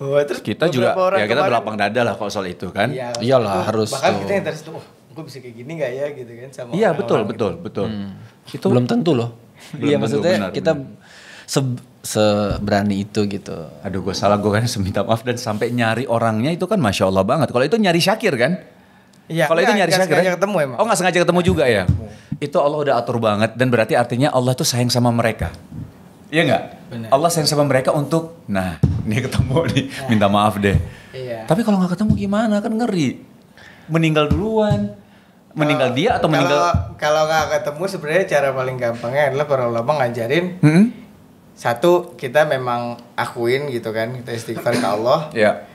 Oh, terus kita juga ya kita kemarin, berlapang dada lah kalau soal itu kan. Iya, Iyalah itu, harus. Bahkan tuh. kita yang terus tuh oh, gue bisa kayak gini gak ya gitu kan sama Iya orang betul orang betul gitu. betul. Hmm. Itu belum tentu loh. Iya maksudnya benar, kita se seberani itu gitu. Aduh gue salah gue kan seminta maaf dan sampai nyari orangnya itu kan masya Allah banget. Kalau itu nyari Syakir kan? Iya. Kalau itu nyari Syakir. Sengaja ketemu emang. Oh nggak sengaja ketemu juga ya. Itu Allah udah atur banget dan berarti artinya Allah tuh sayang sama mereka. Iya nggak? Allah sayang sama mereka untuk nah ini ketemu nih iya. minta maaf deh. Iya. Tapi kalau nggak ketemu gimana kan ngeri. Meninggal duluan. Meninggal kalo, dia atau meninggal Kalau nggak ketemu sebenarnya cara paling gampangnya adalah para ulama ngajarin hmm? satu kita memang akuin gitu kan kita istighfar ke Allah. Iya.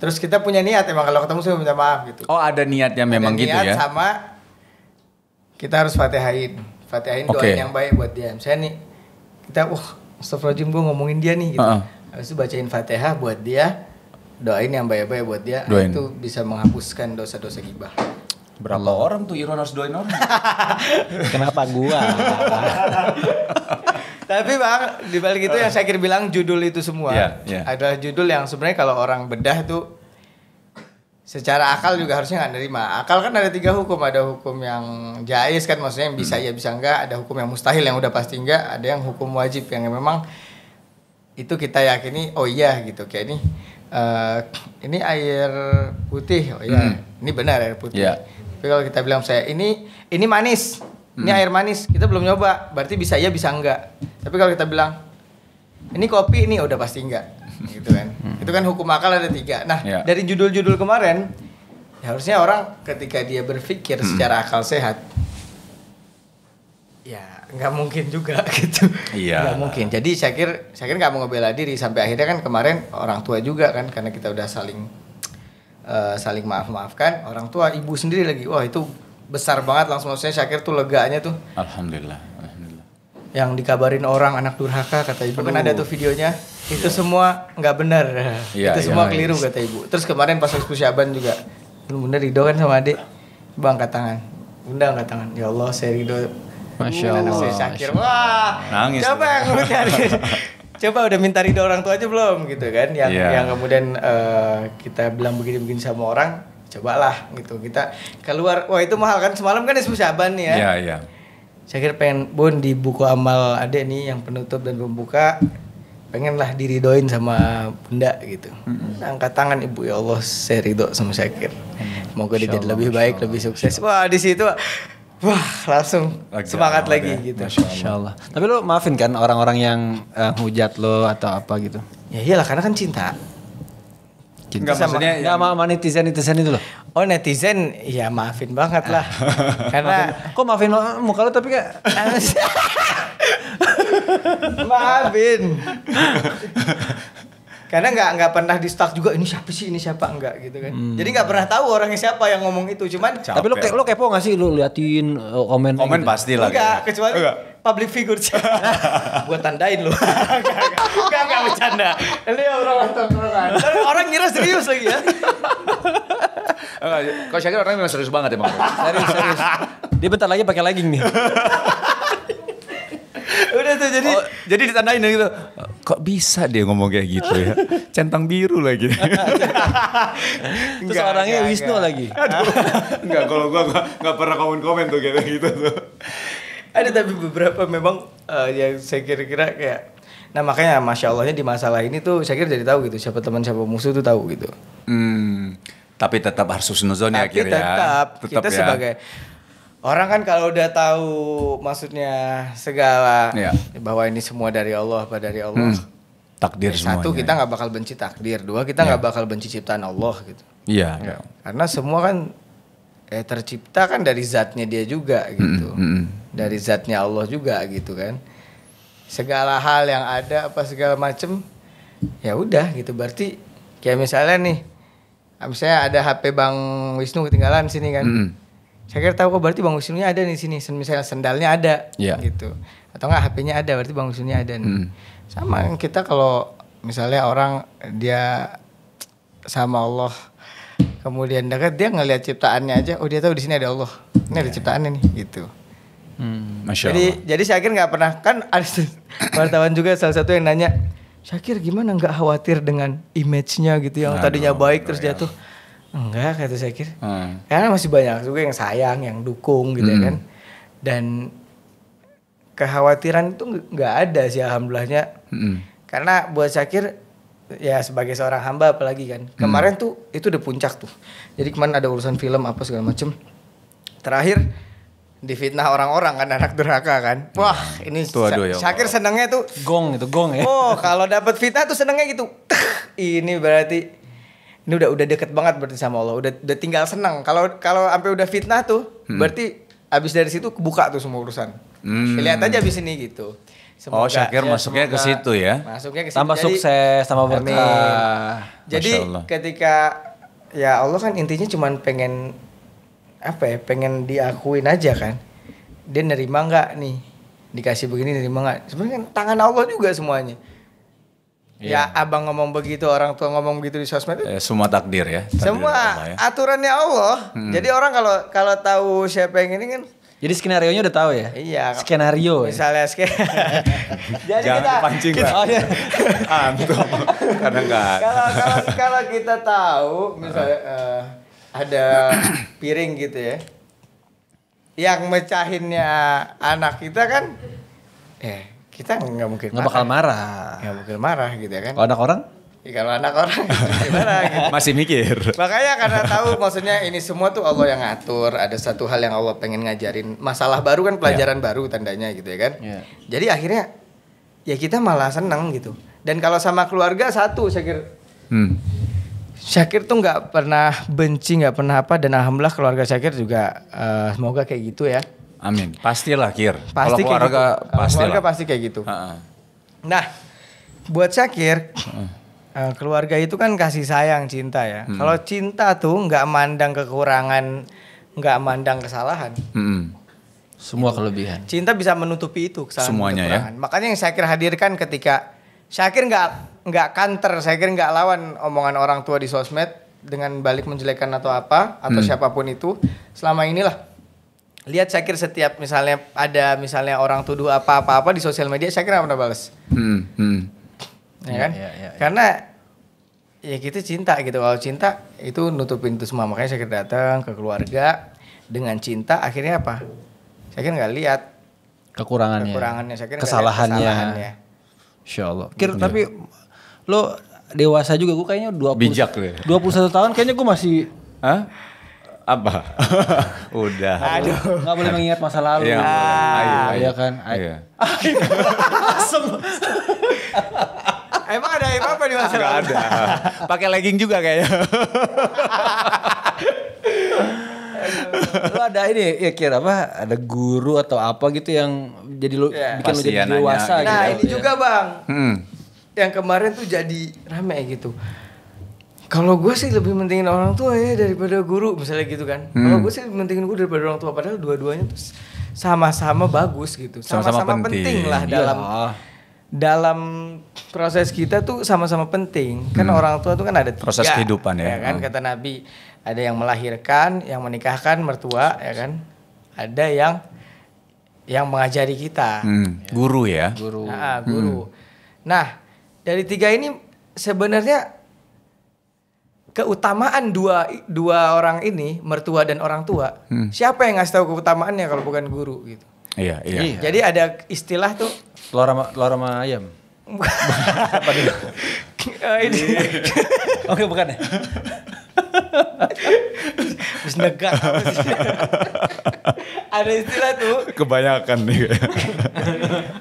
Terus kita punya niat emang kalau ketemu sih minta maaf gitu. Oh ada niatnya ada memang gitu niat gitu ya. sama kita harus fatihain, fatihain okay. doa yang baik buat dia. Misalnya nih kita wah Astagfirullahaladzim gue ngomongin dia nih gitu. Uh -uh Habis itu bacain Fatihah buat dia, doain yang baik-baik buat dia, doain. itu bisa menghapuskan dosa-dosa gibah. Berapa orang tuh Iron harus doain orang? Kenapa gua? Tapi bang, dibalik itu yang saya kira bilang judul itu semua yeah, yeah. adalah judul yang sebenarnya kalau orang bedah tuh secara akal juga harusnya nggak nerima. Akal kan ada tiga hukum, ada hukum yang jais kan maksudnya yang bisa hmm. ya bisa enggak, ada hukum yang mustahil yang udah pasti enggak, ada yang hukum wajib yang memang itu kita yakini oh iya gitu kayak ini uh, ini air putih oh iya hmm. ini benar air putih yeah. tapi kalau kita bilang saya ini ini manis hmm. ini air manis kita belum nyoba berarti bisa iya bisa enggak tapi kalau kita bilang ini kopi ini udah pasti enggak gitu kan hmm. itu kan hukum akal ada tiga nah yeah. dari judul-judul kemarin ya harusnya orang ketika dia berpikir hmm. secara akal sehat ya nggak mungkin juga gitu iya nggak mungkin jadi saya kira saya kira nggak mau ngebela diri sampai akhirnya kan kemarin orang tua juga kan karena kita udah saling uh, saling maaf maafkan orang tua ibu sendiri lagi wah itu besar banget langsung maksudnya Syakir tuh leganya tuh alhamdulillah alhamdulillah yang dikabarin orang anak durhaka kata ibu kan ada tuh videonya itu yeah. semua nggak benar yeah, itu iya, semua yeah. keliru kata ibu terus kemarin pas eksekusi aban juga bunda ridho kan sama adik bang tangan bunda angkat tangan ya Allah saya ridho Masya Allah. Syakir. Wah. Nangis. Coba yang cari. Coba udah minta ridho orang tua aja belum gitu kan yang yeah. yang kemudian uh, kita bilang begini-begini sama orang cobalah gitu kita keluar wah itu mahal kan semalam kan disebut saban ya. Iya yeah, iya. Yeah. Saya kira pengen Bun di buku amal adek nih yang penutup dan pembuka pengenlah diridoin sama bunda gitu. Mm -hmm. Angkat tangan ibu ya Allah saya ridho sama Syakir. Mm. Semoga dia jadi lebih baik, lebih sukses. Wah di situ wah langsung Agak semangat lagi ya. gitu. Masya Allah. Masya Allah. Tapi lo maafin kan orang-orang yang uh, eh, hujat lo atau apa gitu? Ya iyalah karena kan cinta. Cinta sama, maksudnya enggak sama, netizen netizen itu loh. Oh netizen ya maafin banget lah. karena maafin, kok maafin lo muka lo tapi kayak maafin. karena nggak nggak pernah di stuck juga ini siapa sih ini siapa enggak gitu kan hmm. jadi nggak pernah tahu orangnya siapa yang ngomong itu cuman Capek. tapi lo kepo lo kepo nggak sih lo liatin uh, komen komen gitu. pasti lah enggak kecuali enggak. public figure sih gue tandain lo enggak enggak bercanda ini orang orang orang ngira serius lagi ya Enggak, kau Syakir orangnya memang serius banget emang. serius, serius. Dia bentar lagi pakai legging nih. Udah tuh jadi oh, jadi ditandain gitu kok bisa dia ngomong kayak gitu ya? Centang biru lagi. Terus orangnya enggak, Wisnu enggak. lagi. nggak kalau gua enggak pernah komen-komen tuh kayak gitu tuh. Ada tapi beberapa memang uh, eh, yang saya kira-kira kayak Nah makanya masya Allahnya di masalah ini tuh saya kira jadi tahu gitu siapa teman siapa musuh tuh tahu gitu. Hmm, tapi tetap harus susnuzon ya akhirnya. Tetap, tetap kita ya. sebagai Orang kan kalau udah tahu maksudnya segala ya. bahwa ini semua dari Allah apa dari Allah. Hmm. Takdir ya, semua. Satu kita nggak ya. bakal benci takdir, dua kita iya. nggak ya. bakal benci ciptaan Allah gitu. Iya. Ya. Iya. Karena semua kan eh tercipta kan dari zatnya dia juga hmm, gitu. Hmm. -hmm. Dari zatnya Allah juga gitu kan. Segala hal yang ada apa segala macem ya udah gitu berarti kayak misalnya nih misalnya ada HP Bang Wisnu ketinggalan sini kan. -hmm saya kira tahu kok oh, berarti Bang usulnya ada di sini misalnya sendalnya ada yeah. gitu atau enggak HP-nya ada berarti Bang usulnya ada nih. Hmm. sama kita kalau misalnya orang dia sama Allah kemudian dekat dia ngelihat ciptaannya aja oh dia tahu di sini ada Allah ini yeah. ada iya. ciptaannya nih gitu hmm, Masya jadi Allah. jadi kira nggak pernah kan ada wartawan juga salah satu yang nanya Syakir gimana nggak khawatir dengan image-nya gitu yang Aduh, tadinya baik terus ya. jatuh enggak kata saya kira hmm. karena masih banyak juga yang sayang yang dukung gitu ya hmm. ya kan dan kekhawatiran itu nggak ada sih alhamdulillahnya hmm. karena buat saya Syakir ya sebagai seorang hamba apalagi kan hmm. kemarin hmm. tuh itu udah puncak tuh jadi kemarin ada urusan film apa segala macem terakhir difitnah orang-orang kan anak durhaka kan. Wah, hmm. ini tuh, aduh, ya Syakir senengnya tuh gong itu gong ya. Oh, kalau dapat fitnah tuh senengnya gitu. ini berarti ini udah udah deket banget berarti sama Allah udah udah tinggal senang kalau kalau sampai udah fitnah tuh hmm. berarti abis dari situ kebuka tuh semua urusan hmm. lihat aja abis ini gitu oh, Semoga, oh Syakir ya, masuknya ke situ ya. Masuknya ke situ. Tambah sukses, tambah berkah. Jadi ketika ya Allah kan intinya cuma pengen apa ya? Pengen diakuin aja kan. Dia nerima nggak nih? Dikasih begini nerima nggak? Sebenarnya kan tangan Allah juga semuanya. Ya, ya abang ngomong begitu, orang tua ngomong begitu di sosmed. Eh, semua takdir ya. Takdir semua ya. aturannya Allah. Hmm. Jadi orang kalau kalau tahu siapa yang ini kan jadi skenario nya udah tahu ya? Iya. Skenario. Ya? Misalnya ya? Jadi Jangan kita pancing kita, lah. Oh, iya. Antum. karena enggak. Kalau kalau kalau kita tahu misalnya uh, ada piring gitu ya. Yang mecahinnya anak kita kan eh kita nggak mungkin nggak bakal marah nggak mungkin marah gitu ya kan kalau anak orang Ya, kalau anak orang gimana gitu. Masih mikir. Makanya karena tahu maksudnya ini semua tuh Allah yang ngatur, ada satu hal yang Allah pengen ngajarin. Masalah baru kan pelajaran yeah. baru tandanya gitu ya kan. Yeah. Jadi akhirnya ya kita malah seneng gitu. Dan kalau sama keluarga satu saya kira hmm. Syakir tuh nggak pernah benci, nggak pernah apa, dan alhamdulillah keluarga Syakir juga uh, semoga kayak gitu ya. Amin. Pastilah Kir. Pasti Kalau keluarga gitu. pasti. Keluarga pasti kayak gitu. Ha -ha. Nah, buat Syakir ha. Eh, keluarga itu kan kasih sayang cinta ya. Hmm. Kalau cinta tuh nggak mandang kekurangan, nggak mandang kesalahan. Hmm. Semua kelebihan. Cinta bisa menutupi itu kesalahan. Semuanya ya. Makanya yang Syakir hadirkan ketika Syakir nggak nggak kanter, Syakir nggak lawan omongan orang tua di sosmed dengan balik menjelekan atau apa atau hmm. siapapun itu. Selama inilah lihat Syakir setiap misalnya ada misalnya orang tuduh apa-apa-apa di sosial media Syakir nggak pernah balas. Hmm, hmm. Ya kan? Ya, ya, ya, Karena ya kita cinta gitu. Kalau cinta itu nutupin itu semua. Makanya Syakir datang ke keluarga dengan cinta akhirnya apa? Syakir nggak lihat kekurangannya. Kekurangannya Syakir kesalahannya. kesalahannya. Insya Allah. Kir, ya. tapi lo dewasa juga gue kayaknya puluh ya. dua puluh satu tahun kayaknya gue masih Hah? apa udah aduh nggak boleh mengingat masa lalu ya, ah, ya kan ayo. Iya. emang ada apa, apa di masa lalu ada pakai legging juga kayaknya lu ada ini ya kira apa ada guru atau apa gitu yang jadi lu yeah. bikin lu jadi dewasa gitu. Nah, ini juga Bang. Hmm. Yang kemarin tuh jadi rame gitu kalau gue sih lebih mentingin orang tua ya daripada guru misalnya gitu kan. Hmm. Kalau gue sih lebih mentingin gue daripada orang tua padahal dua-duanya tuh sama-sama bagus gitu. Sama-sama penting. penting lah iya. dalam dalam proses kita tuh sama-sama penting. Kan hmm. orang tua tuh kan ada tiga, proses kehidupan ya. ya kan hmm. kata Nabi ada yang melahirkan, yang menikahkan mertua ya kan. Ada yang yang mengajari kita. Hmm. Ya. Guru ya. Guru. Nah, guru. Hmm. Nah, dari tiga ini sebenarnya keutamaan dua dua orang ini mertua dan orang tua hmm. siapa yang ngasih tahu keutamaannya kalau bukan guru gitu iya iya, iya. jadi ada istilah tuh telur sama telur sama ayam apa dulu eh, ini oke bukan ya Terus negar Ada istilah tuh Kebanyakan nih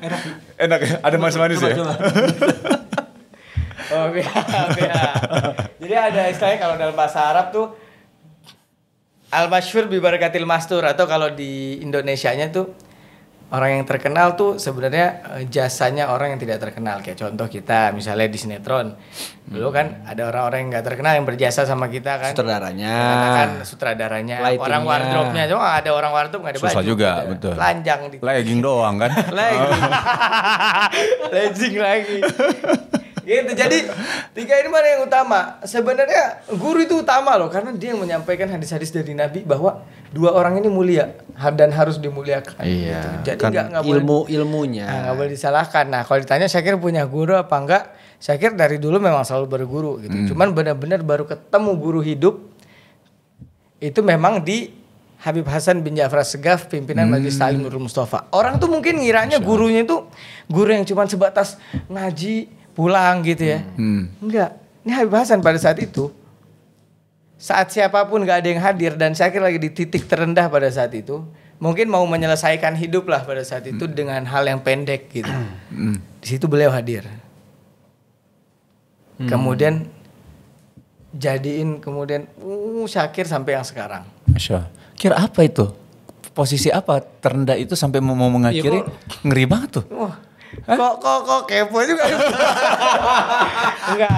Enak Enak ya? Ada mas manis ya? oh biha biha jadi ada istilahnya kalau dalam bahasa Arab tuh al masyhur bibarakatil mastur atau kalau di Indonesia nya tuh orang yang terkenal tuh sebenarnya eh, jasanya orang yang tidak terkenal kayak contoh kita misalnya di sinetron dulu kan hmm. ada orang-orang yang nggak terkenal yang berjasa sama kita kan sutradaranya kan sutradaranya orang wardrobe-nya cuma ada orang wardrobe nggak ada susah baju, juga ada. Iya. betul lanjang legging doang kan legging oh. legging lagi gitu jadi tiga ini mana yang utama sebenarnya guru itu utama loh karena dia yang menyampaikan hadis-hadis dari nabi bahwa dua orang ini mulia dan harus dimuliakan iya gitu. jadi kan gak, gak ilmu boleh, ilmunya ah, nggak boleh disalahkan nah kalau ditanya Syakir punya guru apa enggak Syakir dari dulu memang selalu berguru gitu hmm. cuman benar-benar baru ketemu guru hidup itu memang di Habib Hasan bin Ja'far Segaf pimpinan hmm. Majelis Ta'lim Nurul Mustafa. Orang tuh mungkin ngiranya gurunya itu guru yang cuma sebatas ngaji, pulang gitu ya. Hmm. hmm. Enggak. Ini Habib Hasan pada saat itu saat siapapun gak ada yang hadir dan saya kira lagi di titik terendah pada saat itu mungkin mau menyelesaikan hidup lah pada saat itu hmm. dengan hal yang pendek gitu hmm. di situ beliau hadir hmm. kemudian jadiin kemudian uh, Syakir sampai yang sekarang Masya kira apa itu posisi apa terendah itu sampai mau ya mengakhiri ya, ngeri banget tuh Wah Kok kok kok kepo juga. enggak.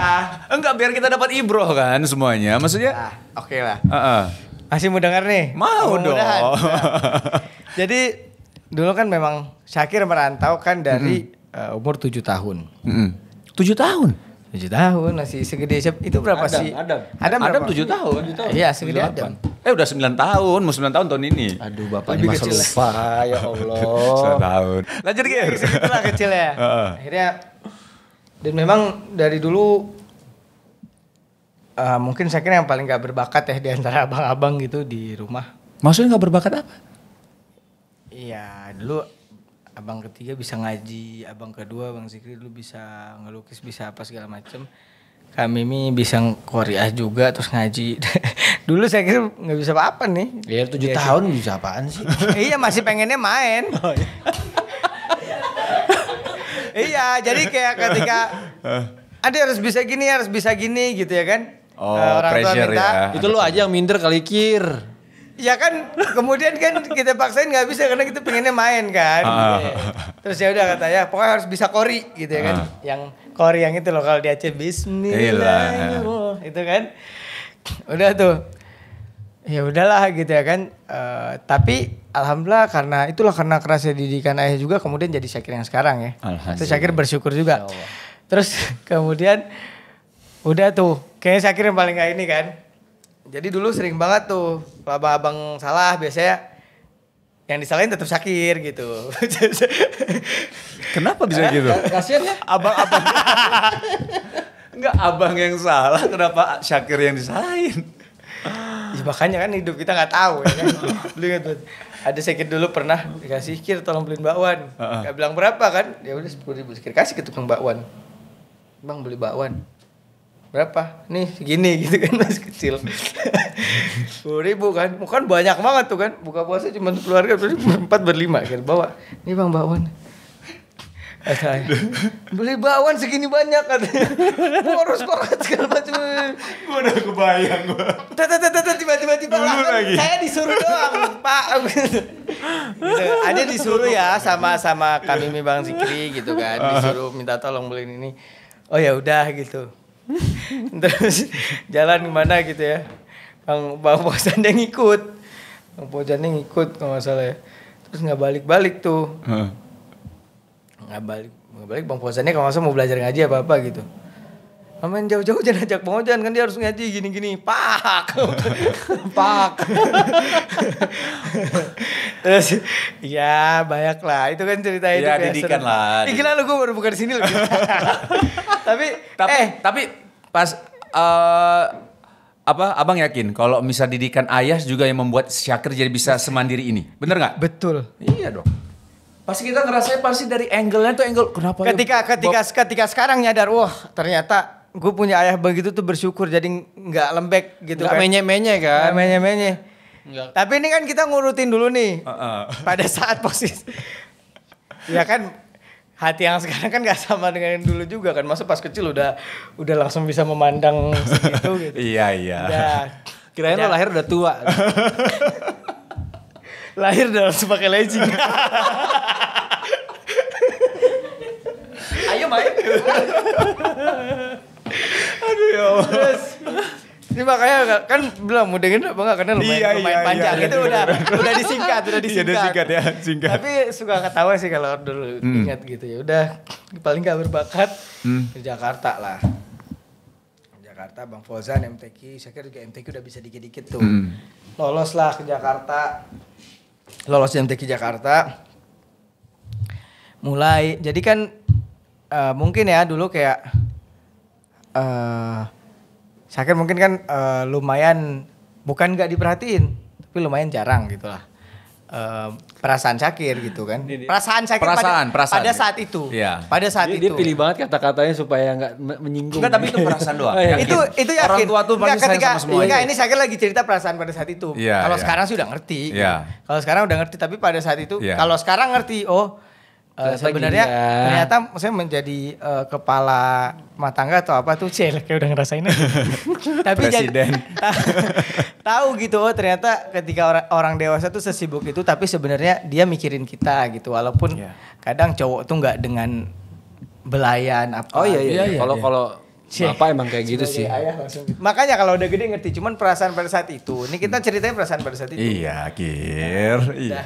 Enggak biar kita dapat ibroh kan semuanya. Maksudnya ah, oke okay lah. Uh -uh. Masih mau dengar nih? Mau dong. ya. Jadi dulu kan memang Syakir merantau kan dari mm -hmm. uh, umur 7 tahun. Mm -hmm. 7 tahun? tujuh tahun masih segede siapa? Itu berapa Adam, sih? Adam. Adam, Adam tujuh tahun. Iya, segede 8. Adam. Eh udah sembilan tahun, mau sembilan tahun tahun ini. Aduh, bapak, ini masa lupa, ya Allah. sembilan tahun. Lanjut gitu. lah kecil ya. Akhirnya dan memang dari dulu uh, mungkin saya kira yang paling gak berbakat ya di antara abang-abang gitu di rumah. Maksudnya gak berbakat apa? Iya, dulu abang ketiga bisa ngaji, abang kedua Bang Zikri dulu bisa ngelukis, bisa apa segala macem. Kami ini bisa koriah juga terus ngaji. dulu saya kira nggak bisa apa-apa nih. Ya, iya tujuh tahun sih. bisa apaan sih? iya masih pengennya main. Oh, iya. iya jadi kayak ketika eh. ada harus bisa gini harus bisa gini gitu ya kan. Oh, uh, orang pressure tua minta, ya. Itu lu aja yang minder kali kir ya kan kemudian kan kita paksain nggak bisa karena kita pengennya main kan ah. terus ya udah kata ya pokoknya harus bisa kori gitu ya kan ah. yang kori yang itu lokal di Aceh Bismillahirrahmanirrahim iya ya. itu kan udah tuh ya udahlah gitu ya kan uh, tapi alhamdulillah karena itulah karena kerasnya didikan ayah juga kemudian jadi Syakir yang sekarang ya terus Syakir bersyukur juga ya terus kemudian udah tuh kayaknya Syakir yang paling kayak ini kan jadi dulu sering banget tuh kalau abang salah biasanya yang disalahin tetap sakir gitu. Kenapa bisa gitu? Kasian ya. Abang-abang. Enggak abang yang salah, kenapa Syakir yang disalahin? ya, makanya kan hidup kita nggak tahu ya kan. Ada sakit dulu pernah dikasih Kir tolong beliin bakwan. Nggak uh -uh. bilang berapa kan? Ya udah sepuluh ribu sekir kasih ke tukang bakwan. Bang beli bakwan berapa nih segini gitu kan mas kecil sepuluh ribu kan bukan banyak banget tuh kan buka puasa cuma keluarga empat berlima kan bawa ini bang bawon beli bawon segini banyak katanya. harus banget segala macam. gue udah kebayang gue. Tata tata tiba-tiba tiba kan. lagi. Saya disuruh doang, Pak. Gitu. Ada disuruh ya sama sama kami Bang Zikri gitu kan, ah. disuruh minta tolong beliin ini. Oh ya udah gitu terus jalan kemana gitu ya bang bang bosan yang ikut bang bosan yang ikut kalau nggak salah ya terus nggak balik balik tuh nggak balik nggak balik bang bosannya kalau nggak salah mau belajar ngaji apa apa gitu Amin jauh-jauh jangan ajak bang Ojan kan dia harus ngaji gini-gini pak pak terus ya banyak lah itu kan cerita ya, itu ya didikan lah Ih, gila lu gue baru buka di sini loh tapi eh. tapi pas uh, apa abang yakin kalau misal didikan ayah juga yang membuat Syakir jadi bisa semandiri ini bener nggak betul iya dong pasti kita ngerasain pasti dari angle-nya tuh angle kenapa ya? ketika ketika ketika sekarang nyadar wah ternyata gue punya ayah begitu tuh bersyukur jadi nggak lembek gitu nggak kan. menye-menye kan. Gak menye-menye. Enggak. Tapi ini kan kita ngurutin dulu nih. Uh -uh. Pada saat posisi. ya kan hati yang sekarang kan gak sama dengan yang dulu juga kan. Masa pas kecil udah udah langsung bisa memandang segitu gitu. Iya, iya. Udah, ya. Kirain lo ya. lahir udah tua. lahir udah langsung pake legging. Ayo main. Aduh ya Allah. ini makanya kan belum mau gitu, dengerin apa enggak karena lumayan, iya, iya lumayan iya, panjang. Iya, itu iya, udah iya. iya. udah disingkat, udah disingkat. Iya, udah singkat ya, singkat. Tapi suka ketawa sih kalau dulu hmm. ingat gitu ya. Udah paling gak berbakat hmm. ke Jakarta lah. Jakarta, Bang Fozan MTQ, saya kira juga MTQ udah bisa dikit-dikit tuh. Hmm. Lolos lah ke Jakarta. Lolos di MTQ Jakarta. Mulai, jadi kan uh, mungkin ya dulu kayak uh, eh, Sakir mungkin kan uh, lumayan bukan nggak diperhatiin, tapi lumayan jarang gitu lah. Uh, perasaan Syakir gitu kan. Perasaan Syakir perasaan, pada, perasaan. pada saat itu. Iya. Pada saat itu. Dia pilih banget kata-katanya supaya nggak menyinggung. Enggak, tapi itu perasaan doang. Iya. yakin. Itu itu yakin. Orang tua tuh pasti ketika, sama semua. Enggak, ini Syakir lagi cerita perasaan pada saat itu. Iya, kalau iya. sekarang sih udah ngerti. Iya. Kalau sekarang udah ngerti, tapi pada saat itu iya. kalau sekarang ngerti, oh Uh, sebenarnya ya. ternyata saya menjadi uh, kepala rumah atau apa tuh cel kayak udah ngerasain tapi jadi tahu gitu oh ternyata ketika orang orang dewasa tuh sesibuk itu tapi sebenarnya dia mikirin kita gitu walaupun yeah. kadang cowok tuh nggak dengan belayan apa oh iya iya, iya. kalau iya, kalau Bapak emang kayak gitu sih. Ayah gitu. Makanya kalau udah gede ngerti, cuman perasaan pada saat itu. Ini kita hmm. ceritain perasaan pada saat itu. Iya, Kir. Nah, iya.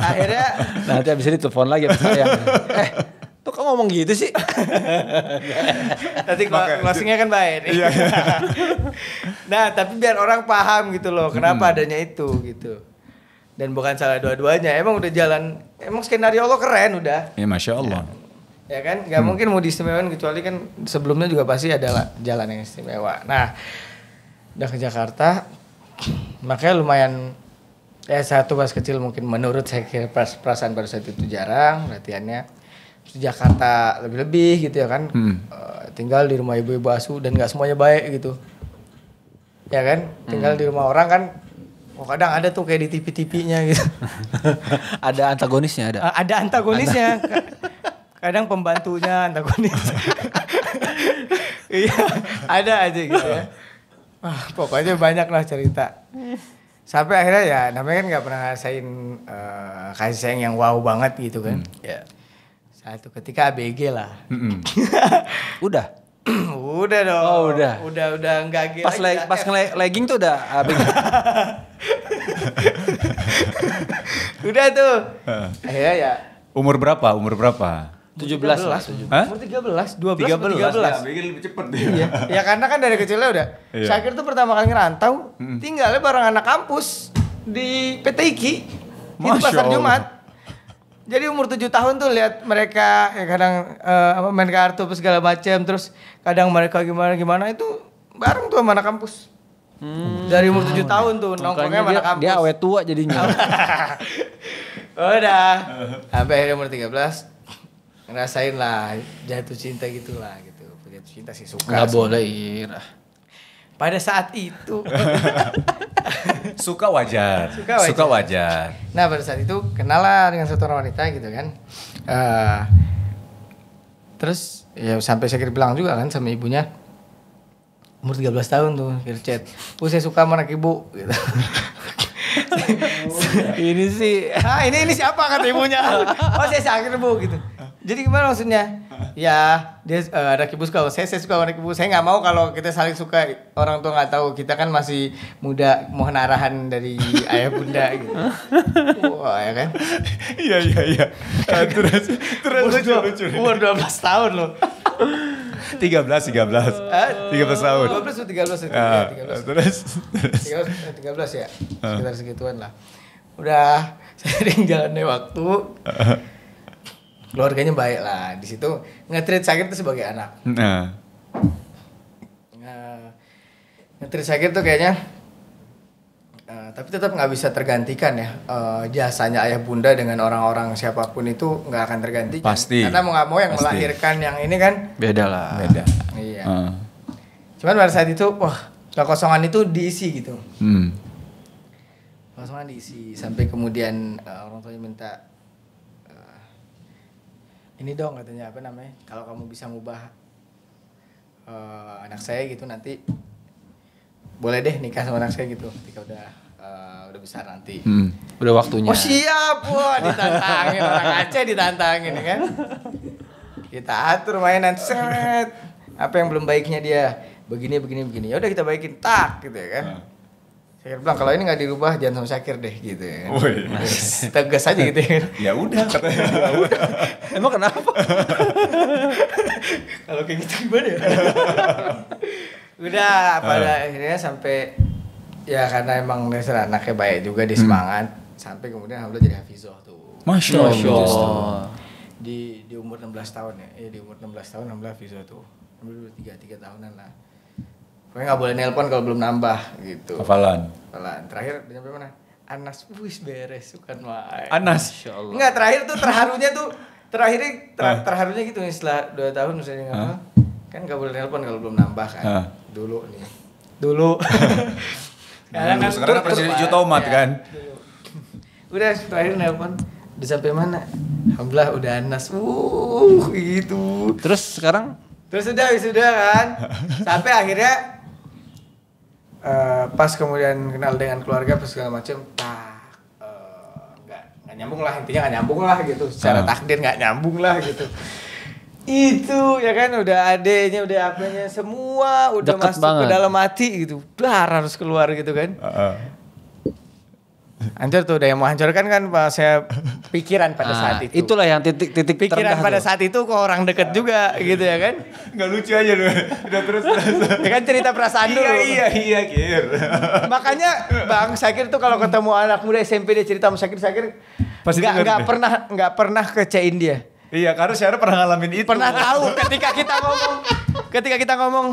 akhirnya nanti habis ini telepon lagi habis saya. eh, tuh kamu ngomong gitu sih. nanti closingnya kan baik. Iya. iya. nah, tapi biar orang paham gitu loh, kenapa hmm. adanya itu gitu. Dan bukan salah dua-duanya, emang udah jalan, emang skenario lo keren udah. Ya, Masya Allah. Ya ya kan nggak hmm. mungkin mau diistimewain kecuali kan sebelumnya juga pasti ada jalan yang istimewa nah udah ke Jakarta makanya lumayan ya satu pas kecil mungkin menurut saya kira perasaan pada saat itu jarang latihannya sejak Jakarta lebih-lebih gitu ya kan hmm. uh, tinggal di rumah ibu-ibu asuh dan nggak semuanya baik gitu ya kan tinggal hmm. di rumah orang kan Oh, kadang ada tuh kayak di tipi-tipinya gitu. ada antagonisnya ada. Eh, ada antagonisnya. kadang pembantunya antagonis iya ada aja gitu ya ah, pokoknya banyak lah cerita sampai akhirnya ya namanya kan nggak pernah ngerasain uh, kasih sayang yang wow banget gitu kan hmm. ya satu ketika ABG lah mm udah udah dong oh, udah udah udah nggak gila pas lagi pas ngele legging tuh udah ABG udah tuh akhirnya ya umur berapa umur berapa tujuh belas Umur 13, 12 13. 13. Ya, bikin lebih cepet dia. Iya. ya karena kan dari kecilnya udah. Iya. Syakir tuh pertama kali ngerantau, hmm. tinggalnya bareng anak kampus di PT IKI. Masya itu pasar Jumat. Jadi umur 7 tahun tuh lihat mereka ya kadang uh, main kartu segala macam terus kadang mereka gimana gimana itu bareng tuh sama anak kampus. Hmm. Dari umur 7 tahun tuh nongkrongnya sama anak kampus. Dia awet tua jadinya. Udah. Sampai umur 13 ngerasain lah jatuh cinta gitulah gitu jatuh cinta sih suka nggak boleh ira pada saat itu suka wajar suka wajar suka wajar nah pada saat itu lah dengan satu wanita gitu kan uh, terus ya sampai saya bilang juga kan sama ibunya umur 13 tahun tuh chat oh saya suka sama anak ibu gitu ini sih ah ini ini siapa kata ibunya oh saya sakit bu gitu jadi gimana maksudnya? ya, dia uh, eh, anak ibu suka saya, saya suka anak kibus. Saya nggak mau kalau kita saling suka orang tua nggak tahu. Kita kan masih muda, mohon arahan dari ayah bunda gitu. Wah, ya kan? Iya, iya, iya. Eh, terus terus lucu, lucu. Umur 12 tahun loh. 13 13. Uh, 13 tahun. 12 13 13. Terus 13 13 eh, ya. Ah. Sekitar segituan lah. Udah sering jalannya waktu. Ah keluarganya baik lah di situ ngetrit sakit itu sebagai anak nah. Uh, nah, ngetrit sakit tuh kayaknya eh, tapi tetap nggak bisa tergantikan ya uh, jasanya ayah bunda dengan orang-orang siapapun itu nggak akan tergantikan pasti karena mau nggak mau yang pasti. melahirkan yang ini kan beda lah beda iya uh. cuman pada saat itu wah kekosongan itu diisi gitu hmm. kekosongan diisi sampai kemudian uh, orang tuanya minta ini dong katanya apa namanya kalau kamu bisa ngubah uh, anak saya gitu nanti boleh deh nikah sama anak saya gitu ketika udah uh, udah besar nanti hmm, udah waktunya oh siap wah ditantangin orang Aceh ditantangin ya kan kita atur mainan set apa yang belum baiknya dia begini begini begini ya udah kita baikin tak gitu ya kan hmm. Syakir bilang kalau ini nggak dirubah jangan sama Syakir deh gitu ya. Oh, iya. Tegas aja gitu ya. ya, ya udah Emang kenapa? kalau kayak gitu gimana ya? udah pada uh. akhirnya sampai ya karena emang dasar anaknya baik juga di hmm. semangat hmm. sampai kemudian alhamdulillah jadi Hafizoh tuh. Masya Allah. Masya Di di umur 16 tahun ya. Eh, di umur 16 tahun alhamdulillah Hafizoh tuh. Alhamdulillah 3 3 tahunan lah Gue gak boleh nelpon kalau belum nambah gitu. Hafalan. Hafalan. Terakhir sampai mana? Anas, wis beres bukan wae. Anas. Enggak terakhir tuh terharunya tuh terakhirnya ter ah. terharunya gitu nih setelah dua tahun misalnya kan nggak ah. kan gak boleh nelpon kalau belum nambah kan. Ah. Dulu nih. Dulu. karena kan sekarang kan presiden hijau tomat ya, kan. Iya, dulu. Udah terakhir nelpon udah sampai mana? Alhamdulillah udah Anas. Uh gitu. Terus sekarang Terus sudah sudah kan. sampai akhirnya uh, pas kemudian kenal dengan keluarga pas segala macam tak uh, nggak nggak nyambung lah intinya nggak nyambung lah gitu secara uh. takdir nggak nyambung lah gitu itu ya kan udah adeknya udah apanya semua udah Deket masuk banget. ke dalam hati gitu udah harus keluar gitu kan uh -uh. Hancur tuh, udah yang mau hancurkan kan saya pikiran pada ah, saat itu. Itulah yang titik-titik Pikiran pada saat itu kok orang deket juga gitu ya kan. Gak lucu aja loh, udah terus Ya kan cerita perasaan iya, dulu. Iya, iya, iya Kir. Makanya Bang Sakir tuh kalau ketemu anak muda SMP dia cerita sama Sakir-Sakir. Pasti gak, gak pernah, gak pernah kecein dia. Iya, karena saya pernah ngalamin itu. Pernah tahu ketika kita ngomong, ketika kita ngomong,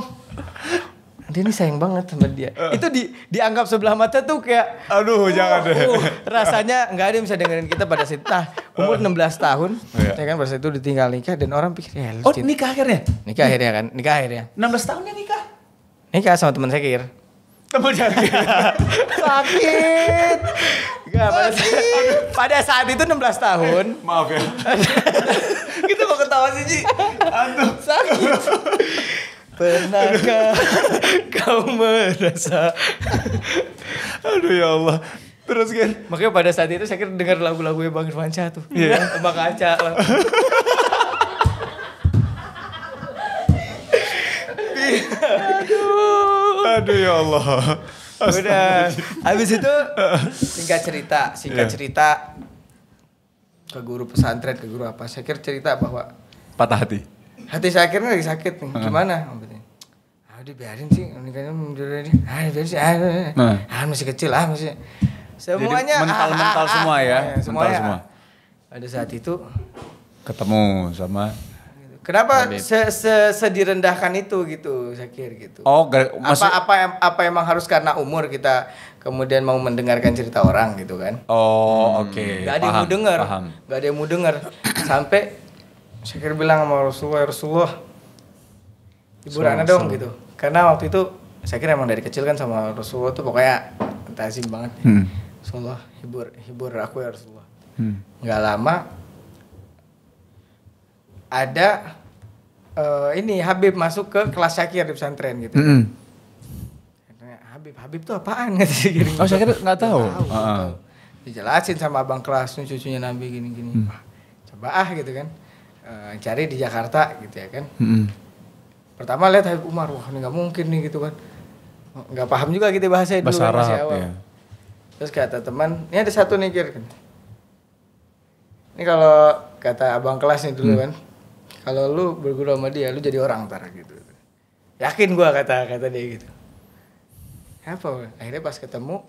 dia ini sayang banget sama dia. Eh. Itu di dianggap sebelah mata tuh kayak aduh uh, jangan deh. Uh, rasanya nggak ada yang bisa dengerin kita pada saat nah umur 16 eh. tahun yeah. Oh, saya ya kan pada saat itu ditinggal nikah dan orang pikir ya Oh, cinta. nikah akhirnya? Nikah akhirnya kan, nikah akhirnya. 16 tahun ya nikah. Nikah sama teman saya kir. Teman saya Sakit. Gak, pada, saat, pada saat itu 16 tahun. Eh, maaf ya. kita mau ketawa sih, Ji. Aduh. Sakit. Pernahkah kau merasa Aduh ya Allah Terus kan Makanya pada saat itu saya kira dengar lagu lagu yang Bang Irfan tuh Iya yeah. Iya, Bang Aca lah Aduh Aduh ya Allah Udah Habis itu Singkat cerita Singkat yeah. cerita Ke guru pesantren Ke guru apa Saya kira cerita bahwa Patah hati hati saya akhirnya lagi sakit nih. Gimana? Ah, udah biarin sih. Nikahnya mundur aja. Ah, biarin sih. Ah, ah, masih kecil ah masih. Semuanya mental-mental ah, ah, semua ah. ya. ya semuanya, mental semua. Ada saat itu ketemu sama Kenapa se sedirendahkan itu gitu Zakir gitu? Oh, apa maksud... apa apa emang harus karena umur kita kemudian mau mendengarkan cerita orang gitu kan? Oh, oke. Okay. Gak ada yang mau dengar, gak ada yang mau dengar sampai Syakir bilang sama Rasulullah, ya Rasulullah ibu rana dong gitu. Karena waktu itu Syakir emang dari kecil kan sama Rasulullah tuh pokoknya tazim banget. Ya. Hmm. Rasulullah hibur hibur aku ya Rasulullah. Hmm. Gak lama ada uh, ini Habib masuk ke kelas Syakir di pesantren gitu. -hmm. Habib Habib tuh apaan gitu sih gini? Oh Syakir nggak tahu. Gak tahu, uh ah. -huh. Dijelasin sama abang kelas cucunya Nabi gini-gini. Hmm. Coba ah gitu kan uh, cari di Jakarta gitu ya kan hmm. pertama lihat Habib Umar wah ini nggak mungkin nih gitu kan Gak paham juga gitu bahasa dulu Bahasa Arab, awal iya. terus kata teman ini ada satu nih kan ini kalau kata abang kelas nih dulu hmm. kan kalau lu berguru sama dia lu jadi orang tar gitu yakin gua kata kata dia gitu apa akhirnya pas ketemu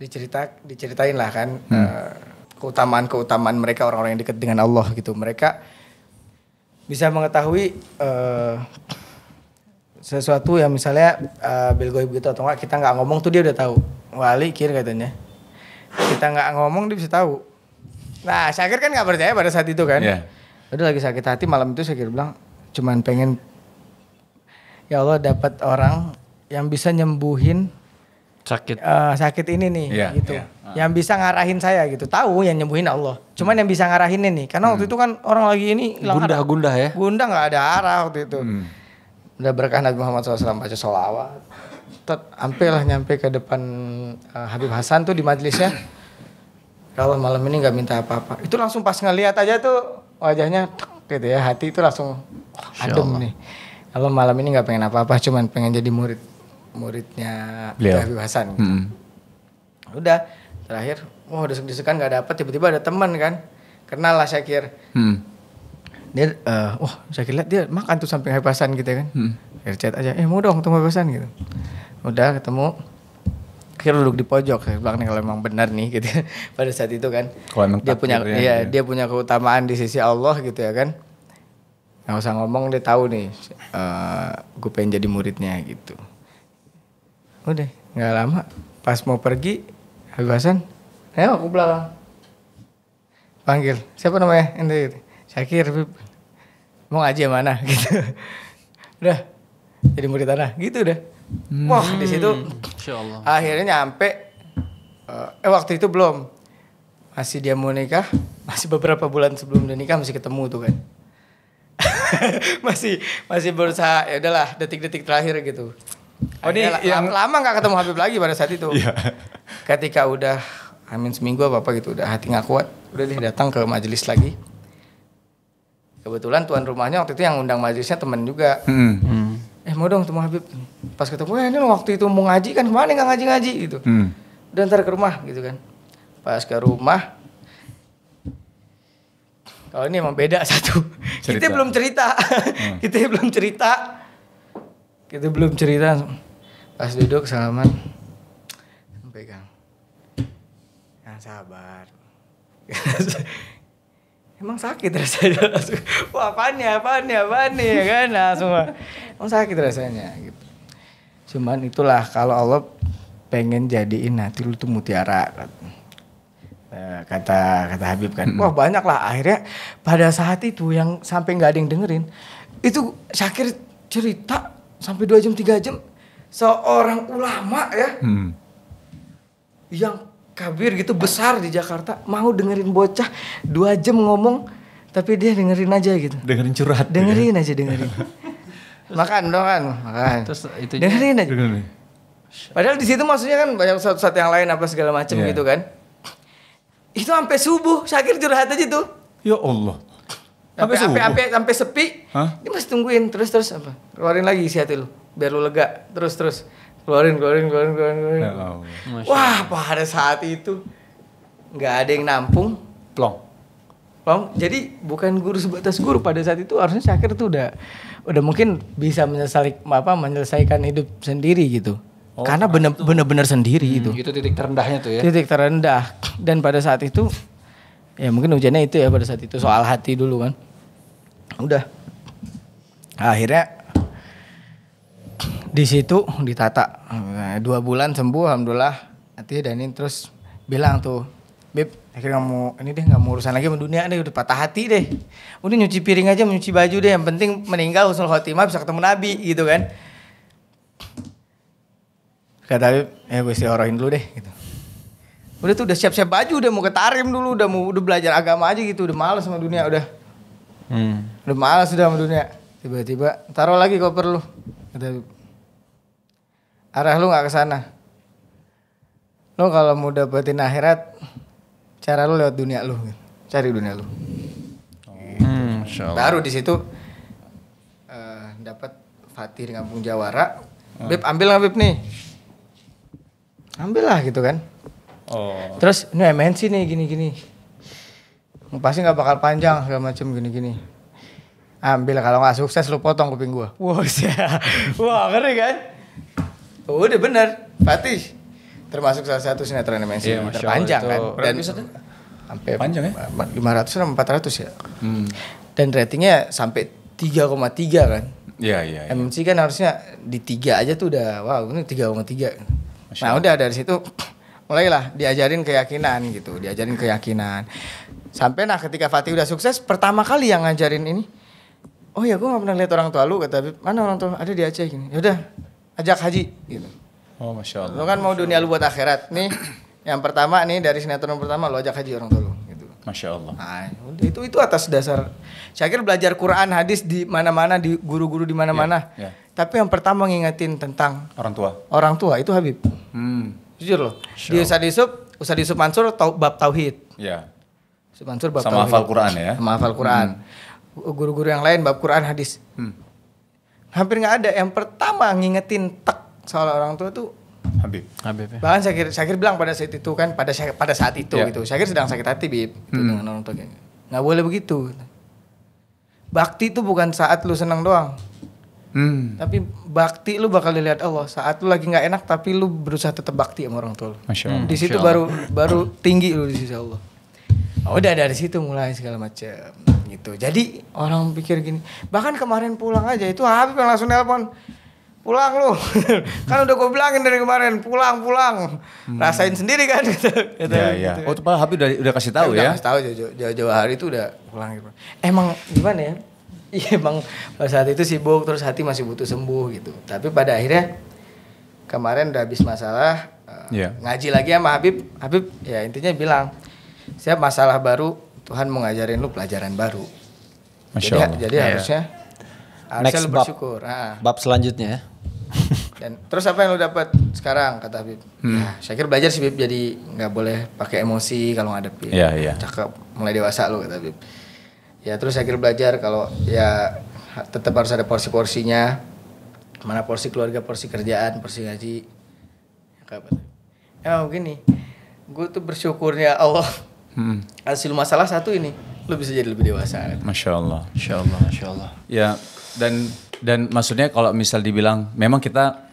dicerita diceritain lah kan hmm. Eh, keutamaan-keutamaan mereka orang-orang yang dekat dengan Allah gitu. Mereka bisa mengetahui uh, sesuatu yang misalnya uh, eh, bilgoib gitu atau enggak kita nggak ngomong tuh dia udah tahu. Wali kir katanya. Kita nggak ngomong dia bisa tahu. Nah, Syakir kan nggak percaya pada saat itu kan. Yeah. Udah lagi sakit hati malam itu Syakir bilang cuman pengen ya Allah dapat orang yang bisa nyembuhin sakit uh, sakit ini nih yeah, gitu. Yeah. Iya. Uh. Yang bisa ngarahin saya gitu. Tahu yang nyembuhin Allah. Cuman yang bisa ngarahin ini karena hmm. waktu itu kan orang lagi ini gundah-gundah ya. Gundah nggak ada arah waktu itu. Hmm. Udah berkah Nabi Muhammad SAW baca sholawat. Tet, lah nyampe ke depan uh, Habib Hasan tuh di majelisnya. Kalau malam ini nggak minta apa-apa. Itu langsung pas ngelihat aja tuh wajahnya gitu ya. Hati itu langsung adem nih. Kalau malam ini nggak pengen apa-apa, cuman pengen jadi murid muridnya Beliau. Habib Hasan. Gitu. Hmm. Udah terakhir, wah udah disekan nggak dapet, tiba-tiba ada teman kan, kenal lah Syakir. Hmm. Dia, uh, wah Syakir lihat dia makan tuh samping Habib Hasan gitu kan. Hmm. Akhir chat aja, eh mau dong ketemu Habib Hasan gitu. Udah ketemu, akhirnya duduk di pojok saya bilang nih kalau emang benar nih gitu pada saat itu kan emang dia punya gitu ya, ya dia punya keutamaan di sisi Allah gitu ya kan nggak usah ngomong dia tahu nih uh, eh, gue pengen jadi muridnya gitu udah nggak lama pas mau pergi Hasan ayo aku belakang panggil siapa namanya ente Syakir mau ngaji mana gitu udah jadi murid tanah gitu udah hmm. wah di situ akhirnya nyampe eh, eh waktu itu belum masih dia mau nikah masih beberapa bulan sebelum dia nikah masih ketemu tuh kan masih masih berusaha ya udahlah detik-detik terakhir gitu Oh ini yang lama nggak ketemu Habib lagi pada saat itu. Iya. Ketika udah amin seminggu apa apa gitu udah hati nggak kuat, udah deh datang ke majelis lagi. Kebetulan tuan rumahnya waktu itu yang undang majelisnya teman juga. Hmm. Hmm. Eh mau dong ketemu Habib. Pas ketemu, eh ini waktu itu mau ngaji kan kemana nggak ngaji-ngaji gitu. Hmm. Udah ntar ke rumah gitu kan. Pas ke rumah, kalau oh, ini emang beda satu. Cerita. Kita belum cerita. Hmm. kita belum cerita. Kita belum cerita pas duduk salaman pegang yang sabar emang sakit rasanya langsung wah apaan ya apaan ya apaan nih ya kan langsung emang sakit rasanya gitu cuman itulah kalau Allah pengen jadiin nanti lu tuh mutiara kan. eh, kata kata Habib kan wah banyak lah akhirnya pada saat itu yang sampai nggak ada yang dengerin itu Syakir cerita sampai dua jam tiga jam seorang ulama ya hmm. yang kabir gitu besar di Jakarta mau dengerin bocah dua jam ngomong tapi dia dengerin aja gitu dengerin curhat dengerin ya? aja dengerin makan dong kan makan terus itu dengerin aja dengerin. padahal di situ maksudnya kan banyak satu-satu yang lain apa segala macam yeah. gitu kan itu sampai subuh Syakir curhat aja tuh ya Allah sampai sampai sampai sepi dia masih tungguin terus terus apa keluarin lagi sihatilu biar lu lega terus terus keluarin keluarin keluarin keluarin, keluarin. Ya, oh. wah pada saat itu nggak ada yang nampung plong plong jadi bukan guru sebatas guru pada saat itu harusnya Syakir tuh udah udah mungkin bisa menyelesaikan apa menyelesaikan hidup sendiri gitu oh, karena bener, itu. bener-bener sendiri hmm, itu itu titik terendahnya tuh ya titik terendah dan pada saat itu ya mungkin hujannya itu ya pada saat itu soal hati dulu kan udah akhirnya di situ ditata nah, dua bulan sembuh alhamdulillah nanti Dani terus bilang tuh Bib akhirnya mau ini deh nggak mau urusan lagi sama dunia deh udah patah hati deh. Udah nyuci piring aja, nyuci baju deh. Yang penting meninggal usul khotimah bisa ketemu Nabi gitu kan. Kata Bib ya gue istiqorohin dulu deh gitu. Udah tuh udah siap-siap baju, udah mau ketarim dulu, udah mau udah belajar agama aja gitu, udah males sama dunia udah. Hmm. Udah males udah sama dunia. Tiba-tiba taruh lagi koper perlu Kata arah lu nggak ke sana lu kalau mau dapetin akhirat cara lu lewat dunia lu cari dunia lu hmm, baru di situ uh, dapat Fatih di kampung Jawara hmm. Bib ambil nggak Bib nih ambil lah gitu kan oh. terus ini MNC nih gini gini pasti nggak bakal panjang segala macam gini gini ambil kalau nggak sukses lu potong kuping gua wow wah wow, keren kan Oh, udah bener, Fatih. Termasuk salah satu sinetron MNC yeah, iya, terpanjang kan. Dan sampai panjang ya? 500 atau 400 ya. Hmm. Dan ratingnya sampai 3,3 kan. Iya, iya. Ya. MMC kan harusnya di 3 aja tuh udah wow, ini 3,3. Nah, udah dari situ mulailah diajarin keyakinan gitu, diajarin keyakinan. Sampai nah ketika Fatih udah sukses, pertama kali yang ngajarin ini, oh ya gue gak pernah lihat orang tua lu kata mana orang tua ada di Aceh gini. Yaudah ajak haji gitu. Oh masya Allah. Lo kan mau dunia lu buat akhirat nih. Yang pertama nih dari sinetron pertama lo ajak haji orang tua lo. Gitu. Masya Allah. Nah, itu itu atas dasar. Saya kira belajar Quran hadis di mana-mana di guru-guru di mana-mana. Yeah, yeah. Tapi yang pertama ngingetin tentang orang tua. Orang tua itu Habib. Hmm. Jujur loh. Di Ustadz Yusuf, Ustadz Yusuf Mansur tau, bab tauhid. Iya. Mansur bab Sama tauhid. hafal Quran ya. Sama hafal Quran. Hmm. Guru-guru hmm. yang lain bab Quran hadis. Hmm hampir nggak ada. Yang pertama ngingetin tek soal orang tua tuh Habib. Habib ya. Bahkan Syakir, Syakir bilang pada saat itu kan pada pada saat itu yeah. gitu. Syakir sedang sakit hati Bib gitu, hmm. gitu, Nggak boleh begitu. Gitu. Bakti itu bukan saat lu senang doang. Hmm. Tapi bakti lu bakal dilihat Allah saat lu lagi nggak enak tapi lu berusaha tetap bakti sama orang tua lu. Masya Allah. Di situ baru baru tinggi lu di sisi Allah. Oh, udah dari situ mulai segala macam gitu jadi orang pikir gini bahkan kemarin pulang aja itu Habib yang langsung nelpon pulang lu kan udah gue bilangin dari kemarin pulang pulang hmm. rasain sendiri kan gitu. gitu, Iya, iya. Gitu. oh tuh Habib udah, udah kasih tahu ya, ya? kasih tahu jauh, jauh, hari itu udah pulang gitu emang gimana ya Iya emang pada saat itu sibuk terus hati masih butuh sembuh gitu tapi pada akhirnya kemarin udah habis masalah yeah. Iya. ngaji lagi sama Habib Habib ya intinya bilang setiap masalah baru Tuhan mengajarin lu pelajaran baru. Masya Jadi, jadi yeah. harusnya harusnya Next lu bersyukur. Bab, nah. bab selanjutnya ya. Dan terus apa yang lu dapat sekarang kata Habib? Hmm. Nah, ya, Syakir belajar sih Habib jadi nggak boleh pakai emosi kalau ngadepin. Iya, yeah, iya. Yeah. Cakep, mulai dewasa lu kata Habib. Ya terus Syakir belajar kalau ya tetap harus ada porsi-porsinya. Mana porsi keluarga, porsi kerjaan, porsi ngaji. Ya, Emang begini, gue tuh bersyukurnya Allah Hmm. Hasil masalah satu ini, lo bisa jadi lebih dewasa. Masya Allah, Masya Allah, Masya Allah. Ya, dan dan maksudnya kalau misal dibilang, memang kita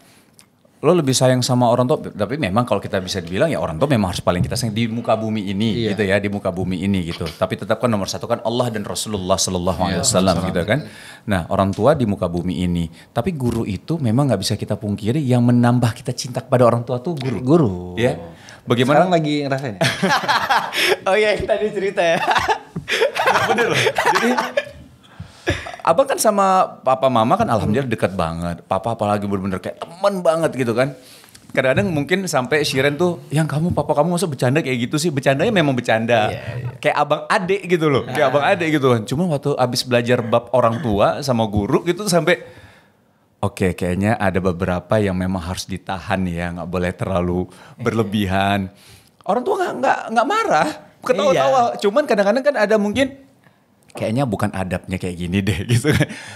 lo lebih sayang sama orang tua tapi memang kalau kita bisa dibilang ya orang tua memang harus paling kita sayang di muka bumi ini iya. gitu ya di muka bumi ini gitu tapi tetap nomor satu kan Allah dan Rasulullah Shallallahu Alaihi iya, Wasallam gitu kan nah orang tua di muka bumi ini tapi guru itu memang nggak bisa kita pungkiri yang menambah kita cinta kepada orang tua tuh guru guru ya Bagaimana? Sekarang lagi ngerasain. Ya? oh iya, yang tadi cerita ya. bener loh. Jadi Abang kan sama papa mama kan alhamdulillah hmm. dekat banget. Papa apalagi bener-bener kayak teman banget gitu kan. Kadang-kadang mungkin sampai Shiren tuh, yang kamu papa kamu masa bercanda kayak gitu sih? Bercandanya memang bercanda. Yeah, yeah. Kayak abang adik gitu loh. Kayak nah. abang adik gitu kan. Cuma waktu abis belajar bab orang tua sama guru gitu sampai Oke, kayaknya ada beberapa yang memang harus ditahan ya, nggak boleh terlalu iya. berlebihan. Orang tua nggak nggak nggak marah, ketawa-tawa. Iya. Cuman kadang-kadang kan ada mungkin kayaknya bukan adabnya kayak gini deh gitu.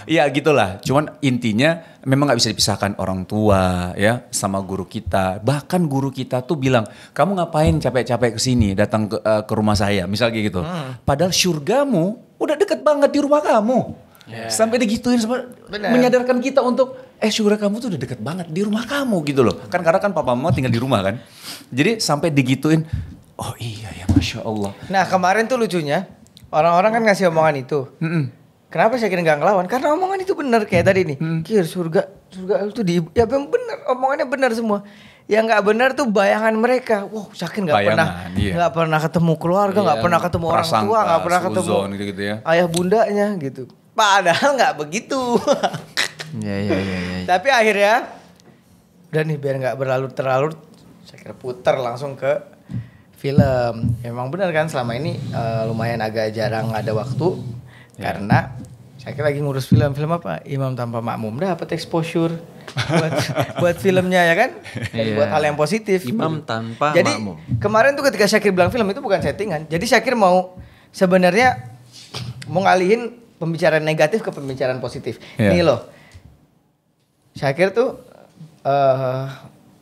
ya gitulah. Cuman intinya memang nggak bisa dipisahkan orang tua ya sama guru kita. Bahkan guru kita tuh bilang, "Kamu ngapain capek-capek kesini datang ke, uh, ke rumah saya?" misalnya gitu. Hmm. Padahal surgamu udah deket banget di rumah kamu. Yeah. Sampai digituin sama menyadarkan kita untuk eh syurga kamu tuh udah deket banget di rumah kamu gitu loh. Kan karena kan papa mama tinggal di rumah kan. Jadi sampai digituin, oh iya ya Masya Allah. Nah kemarin tuh lucunya, orang-orang kan ngasih omongan itu. Mm -mm. Kenapa saya kira nggak ngelawan? Karena omongan itu benar kayak tadi nih. Hmm. Kir surga, surga itu di ya benar, omongannya benar semua. Yang nggak benar tuh bayangan mereka. Wow, sakit nggak pernah iya. nggak iya. pernah ketemu keluarga, nggak iya, pernah ketemu orang tua, nggak pernah ketemu gitu -gitu ya. ayah bundanya gitu. Padahal nggak begitu. Iya iya iya. iya, iya. Tapi akhirnya dan nih biar nggak berlalu terlalu saya kira puter langsung ke film. Emang benar kan selama ini uh, lumayan agak jarang ada waktu ya. karena saya kira lagi ngurus film film apa Imam tanpa Makmum dapat exposure buat buat filmnya ya kan iya. dan buat hal yang positif imam tanpa jadi makmum. kemarin tuh ketika Syakir bilang film itu bukan settingan jadi Syakir mau sebenarnya mau ngalihin pembicaraan negatif ke pembicaraan positif. Yeah. Nih loh, Syakir tuh eh,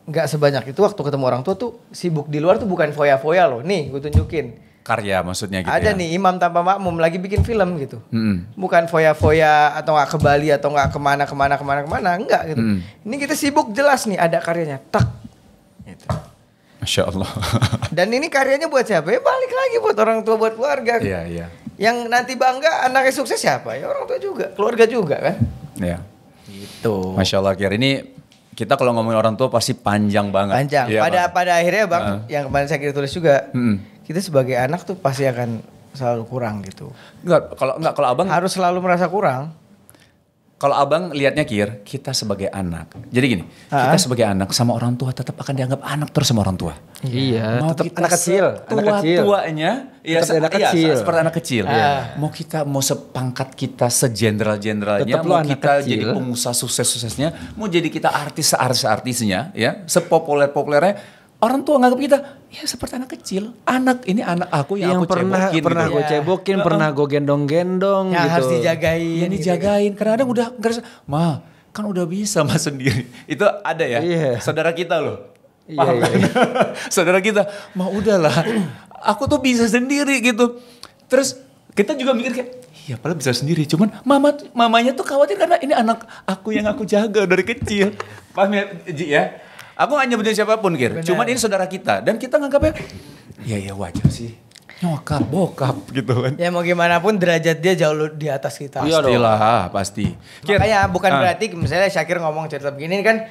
nggak uh, sebanyak itu waktu ketemu orang tua tuh sibuk di luar tuh bukan foya-foya loh. Nih gue tunjukin. Karya maksudnya gitu Ada ya? nih Imam Tanpa Makmum lagi bikin film gitu. Mm -hmm. Bukan foya-foya atau nggak ke Bali atau nggak kemana-kemana kemana-kemana. Enggak gitu. Mm Ini kita sibuk jelas nih ada karyanya. Tak. Gitu. Masya Allah. Dan ini karyanya buat siapa? Ya balik lagi buat orang tua, buat keluarga. Iya, yeah, iya. Yeah. Yang nanti bangga anaknya sukses siapa? Ya orang tua juga, keluarga juga kan. Iya. Yeah. Gitu. Masya Allah, Kira Ini kita kalau ngomongin orang tua pasti panjang banget. Panjang. Ya, pada bang. pada akhirnya bang, uh. yang kemarin saya kira tulis juga, hmm. kita sebagai anak tuh pasti akan selalu kurang gitu. Enggak, kalau enggak kalau abang harus selalu merasa kurang. Kalau abang lihatnya kir, kita sebagai anak. Jadi gini, ha? kita sebagai anak sama orang tua tetap akan dianggap anak terus sama orang tua. Iya. Mau tetap kita anak kecil, anak kecil. Tuanya, ya, se- anak iya, kecil. seperti anak kecil. Ah. Ya. Mau kita mau sepangkat kita sejenderal-jenderalnya, mau kita kecil. jadi pengusaha sukses-suksesnya, mau jadi kita artis seartis-artisnya, ya, sepopuler-populernya orang tua nganggap kita ya seperti anak kecil. Anak ini anak aku yang, yang aku pernah cebokin, gitu. pernah gitu. gue iya. cebokin, ya. pernah gue gendong-gendong yang gitu. harus dijagain. Gitu ya, dijagain. Gitu. karena ada udah ngerasa, "Ma, kan udah bisa Mas sendiri." Itu ada ya. Yeah. Saudara kita loh. Iya, yeah, iya, Yeah. Saudara kita, "Ma, udahlah. Aku tuh bisa sendiri." gitu. Terus kita juga mikir kayak Iya, padahal bisa sendiri. Cuman mama mamanya tuh khawatir karena ini anak aku yang aku jaga dari kecil. Paham ya, Ji ya? Aku gak nyebutin siapapun, Kir. Bener. Cuman ini saudara kita. Dan kita nganggapnya, ya ya wajar sih. Nyokap, bokap gitu kan. Ya mau gimana pun derajat dia jauh di atas kita. Iya Pastilah, pasti. Kira. Makanya bukan ah. berarti misalnya Syakir ngomong cerita begini kan.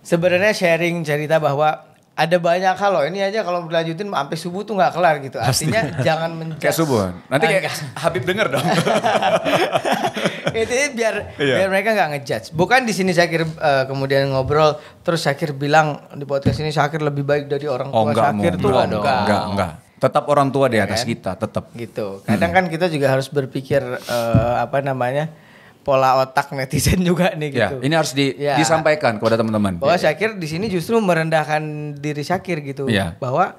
Sebenarnya sharing cerita bahwa ada banyak hal loh. Ini aja kalau berlanjutin sampai subuh tuh nggak kelar gitu. Artinya Pasti. jangan menjudge. Kayak subuh. Nanti kayak Habib denger dong. itu ya biar iya. biar mereka nggak ngejudge. Bukan di sini Syakir uh, kemudian ngobrol terus Syakir bilang di podcast ini Syakir lebih baik dari orang oh, tua oh, enggak, Syakir mau, tuh enggak, enggak, enggak, enggak, enggak. Tetap orang tua di atas iya kan? kita, tetap. Gitu. Kadang kan hmm. kita juga harus berpikir uh, apa namanya? pola otak netizen juga nih ya, gitu. Ya, ini harus di, ya. disampaikan kepada teman-teman. Bahwa ya, Syakir di sini justru merendahkan diri Syakir gitu. Ya. Bahwa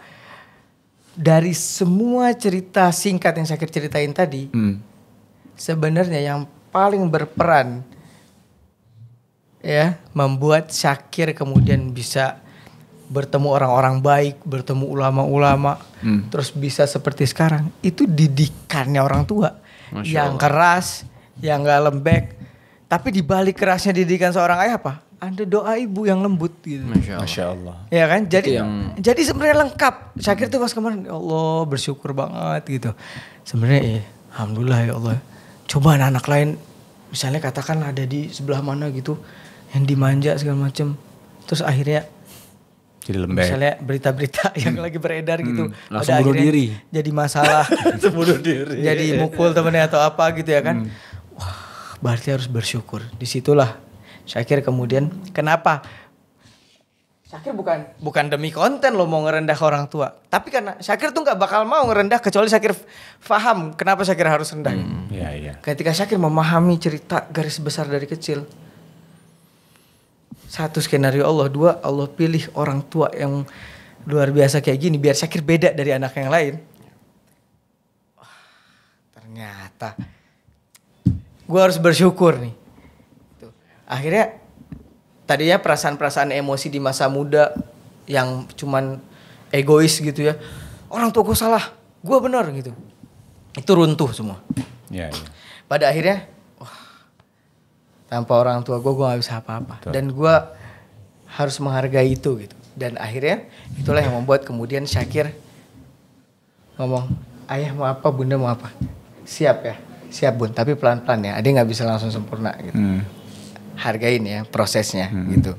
dari semua cerita singkat yang Syakir ceritain tadi, hmm. sebenarnya yang paling berperan ya membuat Syakir kemudian bisa bertemu orang-orang baik, bertemu ulama-ulama, hmm. terus bisa seperti sekarang. Itu didikannya orang tua Masya yang Allah. keras, yang nggak lembek. Tapi dibalik kerasnya didikan seorang ayah apa? Anda doa ibu yang lembut gitu. Masya Allah. Masya Allah. Ya kan? Jadi yang... jadi sebenarnya lengkap. Syakir tuh pas kemarin, ya Allah bersyukur banget gitu. Sebenarnya ya, Alhamdulillah ya Allah. Coba anak-anak lain, misalnya katakan ada di sebelah mana gitu, yang dimanja segala macem. Terus akhirnya jadi lembek. Misalnya berita-berita yang hmm. lagi beredar hmm, gitu, hmm. langsung bunuh diri. Jadi masalah, bunuh diri. Jadi mukul temennya atau apa gitu ya kan. Hmm berarti harus bersyukur. Disitulah Syakir kemudian kenapa Syakir bukan bukan demi konten lo mau ngerendah ke orang tua, tapi karena Syakir tuh nggak bakal mau ngerendah kecuali Syakir faham kenapa Syakir harus rendah. Hmm, ya, ya. Ketika Syakir memahami cerita garis besar dari kecil, satu skenario Allah, dua Allah pilih orang tua yang luar biasa kayak gini biar Syakir beda dari anak yang lain. ternyata gue harus bersyukur nih Tuh. Gitu. akhirnya tadinya perasaan-perasaan emosi di masa muda yang cuman egois gitu ya orang tua gue salah gue benar gitu itu runtuh semua ya, ya. pada akhirnya wah, tanpa orang tua gue gue gak bisa apa-apa dan gue harus menghargai itu gitu dan akhirnya itulah yang membuat kemudian Syakir ngomong ayah mau apa bunda mau apa siap ya siap bun tapi pelan pelan ya ada nggak bisa langsung sempurna gitu hmm. hargain ya prosesnya hmm. gitu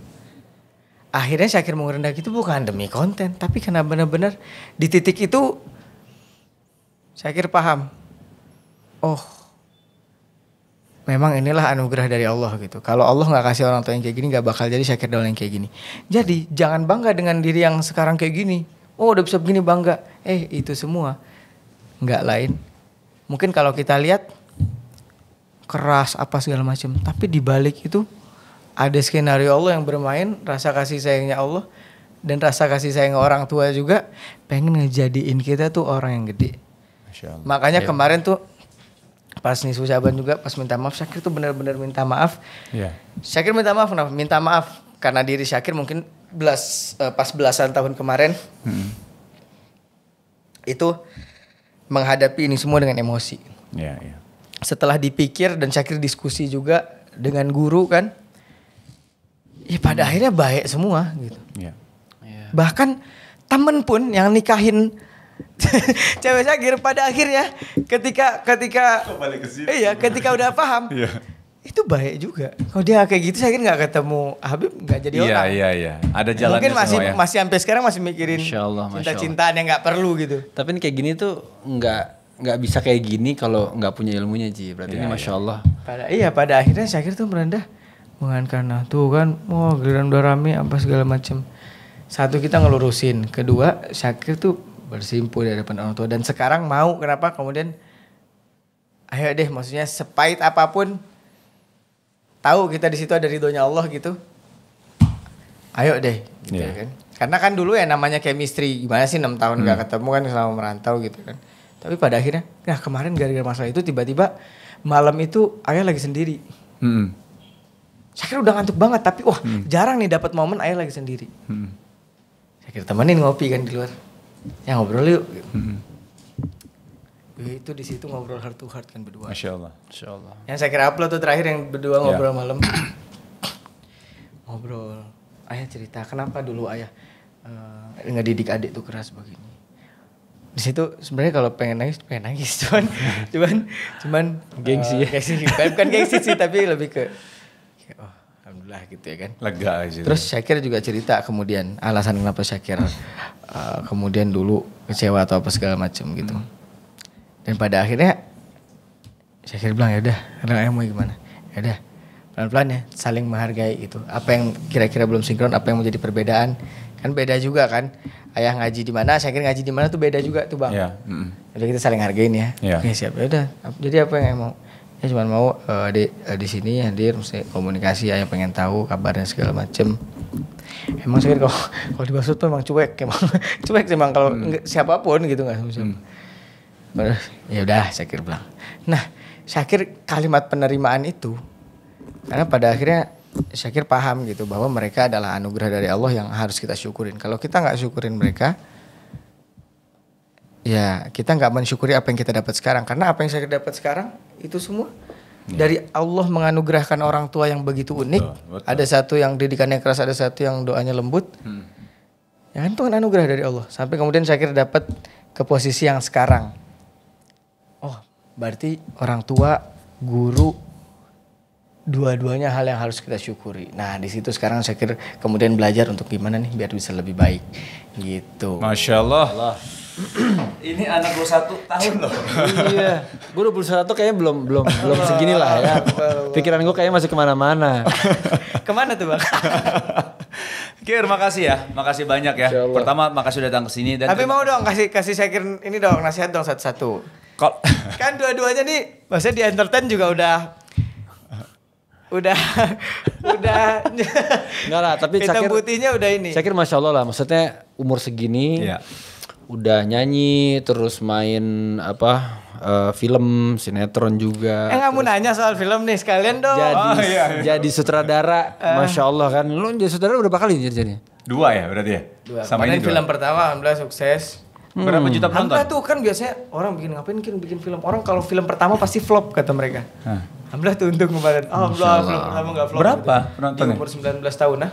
akhirnya Syakir Mungrendak itu bukan demi konten tapi karena benar-benar di titik itu Syakir paham oh memang inilah anugerah dari Allah gitu kalau Allah nggak kasih orang tua yang kayak gini nggak bakal jadi Syakir doang yang kayak gini jadi jangan bangga dengan diri yang sekarang kayak gini oh udah bisa begini bangga eh itu semua nggak lain mungkin kalau kita lihat keras apa segala macam tapi dibalik itu ada skenario Allah yang bermain rasa kasih sayangnya Allah dan rasa kasih sayang orang tua juga pengen ngejadiin kita tuh orang yang gede. Makanya yeah. kemarin tuh pas nisfu Saban juga pas minta maaf Syakir tuh benar-benar minta maaf. Yeah. Syakir minta maaf kenapa? Minta maaf karena diri Syakir mungkin belas uh, pas belasan tahun kemarin hmm. itu menghadapi ini semua dengan emosi. Yeah, yeah setelah dipikir dan Syakir diskusi juga dengan guru kan ya pada hmm. akhirnya baik semua gitu yeah. Yeah. bahkan temen pun yang nikahin cewek Syakir pada akhirnya ketika ketika ke iya ketika udah paham yeah. itu baik juga kalau dia kayak gitu saya nggak ketemu Habib nggak jadi yeah, orang iya yeah, ada jalan mungkin masih ya. masih sampai sekarang masih mikirin cinta-cintaan yang nggak perlu gitu tapi kayak gini tuh nggak nggak bisa kayak gini kalau nggak punya ilmunya Ji. Berarti ini iya, iya. masya Allah. iya pada akhirnya Syakir tuh merendah bukan karena tuh kan mau oh, giliran udah rame apa segala macam. Satu kita ngelurusin, kedua Syakir tuh bersimpu di depan orang tua dan sekarang mau kenapa kemudian ayo deh maksudnya sepait apapun tahu kita di situ ada ridhonya Allah gitu ayo deh gitu iya. kan. karena kan dulu ya namanya chemistry gimana sih enam tahun nggak hmm. ketemu kan selama merantau gitu kan tapi pada akhirnya, nah kemarin gara-gara masalah itu tiba-tiba malam itu ayah lagi sendiri. Hmm. Saya kira udah ngantuk banget, tapi wah hmm. jarang nih dapat momen ayah lagi sendiri. Hmm. Saya kira temenin ngopi kan di luar. Ya ngobrol yuk. Hmm. itu di situ ngobrol heart to heart kan berdua. Masya Allah. Masya Allah. Yang saya kira upload tuh terakhir yang berdua ya. ngobrol yeah. malam. ngobrol. Ayah cerita kenapa dulu ayah uh, eh, nggak didik adik tuh keras begini di situ sebenarnya kalau pengen nangis pengen nangis cuman cuman cuman gengsi eh, ya gengsi bukan gengsi sih tapi lebih ke oh alhamdulillah gitu ya kan lega aja terus Syakir juga cerita kemudian alasan kenapa Syakir uh, eh, kemudian dulu kecewa atau apa segala macam gitu hmm. dan pada akhirnya Syakir bilang ya udah karena mau gimana ya udah pelan-pelan ya saling menghargai itu apa yang kira-kira belum sinkron apa yang menjadi perbedaan kan beda juga kan ayah ngaji di mana, Saya kira ngaji di mana tuh beda juga tuh bang. Yeah. Mm. Jadi kita saling hargain ya. Yeah. Oke siap. Ya udah. Jadi apa yang mau? Ya cuma mau uh, di uh, di sini hadir, mesti komunikasi, ayah pengen tahu kabarnya segala macem. Emang saya kalau kalau di Basut tuh emang cuek, emang cuek sih emang kalau mm. siapapun gitu nggak mm. Ya udah saya kira bilang. Nah saya kira kalimat penerimaan itu karena pada akhirnya Syakir paham gitu bahwa mereka adalah anugerah dari Allah yang harus kita syukurin. Kalau kita nggak syukurin mereka, ya kita nggak mensyukuri apa yang kita dapat sekarang. Karena apa yang saya dapat sekarang itu semua ya. dari Allah menganugerahkan orang tua yang begitu unik. Betul, betul. Ada satu yang didikannya keras, ada satu yang doanya lembut. Hmm. Ya kan itu kan anugerah dari Allah. Sampai kemudian Syakir dapat ke posisi yang sekarang. Oh, berarti orang tua, guru, dua-duanya hal yang harus kita syukuri. Nah, di situ sekarang saya kira kemudian belajar untuk gimana nih biar bisa lebih baik. Gitu. Masya Allah. Ini anak gue satu tahun loh. iya. Gue udah satu kayaknya belum belum belum segini lah ya. Pikiran gue kayaknya masih kemana-mana. kemana tuh bang? Kir, makasih ya, makasih banyak ya. Pertama, makasih udah datang ke sini. Dan Tapi mau dong kasih kasih saya kira ini dong nasihat dong satu-satu. Kok? kan dua-duanya nih, maksudnya di entertain juga udah udah udah enggak lah tapi hitam putihnya udah ini cakir masya Allah lah maksudnya umur segini yeah. udah nyanyi terus main apa uh, film sinetron juga eh nggak mau nanya soal film nih sekalian dong jadi oh, iya, iya. jadi sutradara uh. masya Allah kan lu jadi sutradara berapa kali jadi dua ya berarti ya dua sama ini film dua. pertama alhamdulillah sukses Hmm. Berapa juta penonton? Hampir tuh kan biasanya orang bikin ngapain bikin, bikin film. Orang kalau film pertama pasti flop kata mereka. Hmm. Alhamdulillah tuh untung kemarin. Alhamdulillah belum lama nggak vlog. Berapa gitu. penontonnya? Di umur 19 tahun nah.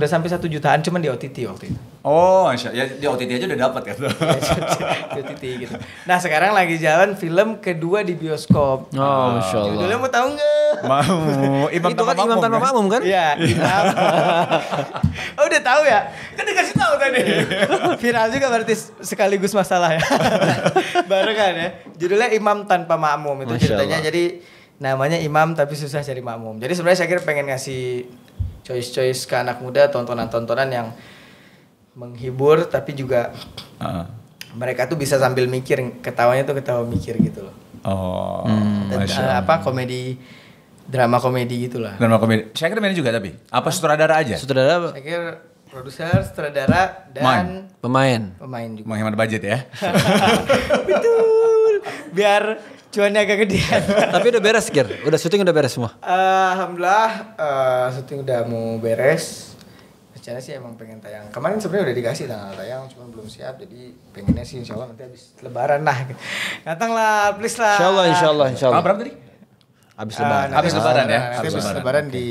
Udah sampai satu jutaan cuman di OTT waktu itu. Oh, insya ya di OTT aja udah dapat ya. di OTT gitu. Nah, sekarang lagi jalan film kedua di bioskop. Oh, oh insya Allah. mau tahu nggak? Mau. Imam itu kan Imam tanpa makmum kan? kan? Iya, Kan? oh, udah tahu ya? Kan dikasih tahu tadi. Iya. Viral juga berarti sekaligus masalah ya. Barengan ya. Judulnya Imam tanpa makmum itu Masya ceritanya. Allah. Jadi namanya imam tapi susah cari makmum. Jadi sebenarnya saya kira pengen ngasih choice-choice ke anak muda tontonan-tontonan yang menghibur tapi juga uh. mereka tuh bisa sambil mikir ketawanya tuh ketawa mikir gitu loh. Oh. Hmm, Dan, eh, apa komedi drama komedi gitulah. Drama komedi. Saya kira main juga tapi apa sutradara aja? Sutradara. Saya kira produser, sutradara dan Main. pemain. Pemain juga. Menghemat budget ya. Betul. Biar cuannya agak gede. Tapi udah beres, Gir. Udah syuting udah beres semua. Uh, Alhamdulillah uh, syuting udah mau beres. Rencana sih emang pengen tayang. Kemarin sebenarnya udah dikasih tanggal tayang, cuma belum siap. Jadi pengennya sih insya Allah nanti habis lebaran lah. Datanglah, please lah. Insya Allah, insya Allah, insya Allah. Tanggal berapa tadi? Habis ah, lebaran. Uh, habis lebaran ya. Habis lebaran, lebaran di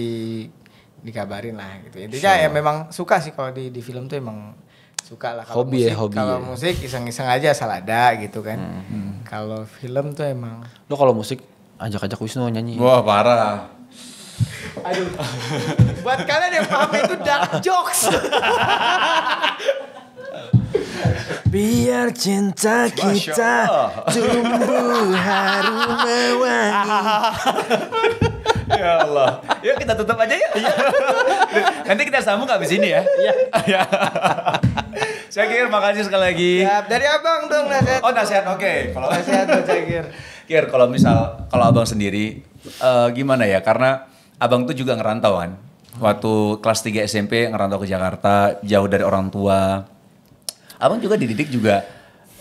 dikabarin lah gitu. Intinya ya memang suka sih kalau di di film tuh emang suka lah kalau hobi ya, musik, ya hobi kalau ya. musik iseng-iseng aja asal ada gitu kan hmm. hmm. hmm. kalau film tuh emang lo kalau musik ajak-ajak Wisnu nyanyi wah parah aduh buat kalian yang paham itu dark jokes Biar cinta kita tumbuh harum mewangi ya Allah. Yuk kita tutup aja yuk. Iya. Nanti kita sambung habis ini ya. Iya. iya. kira, makasih sekali lagi. Siap. Dari abang dong nasihat. Oh nasihat, oke. Okay. Kalau nasihat tuh kira, Kir, kalau misal, kalau abang sendiri, uh, gimana ya? Karena abang tuh juga ngerantau kan. Waktu kelas 3 SMP ngerantau ke Jakarta, jauh dari orang tua. Abang juga dididik juga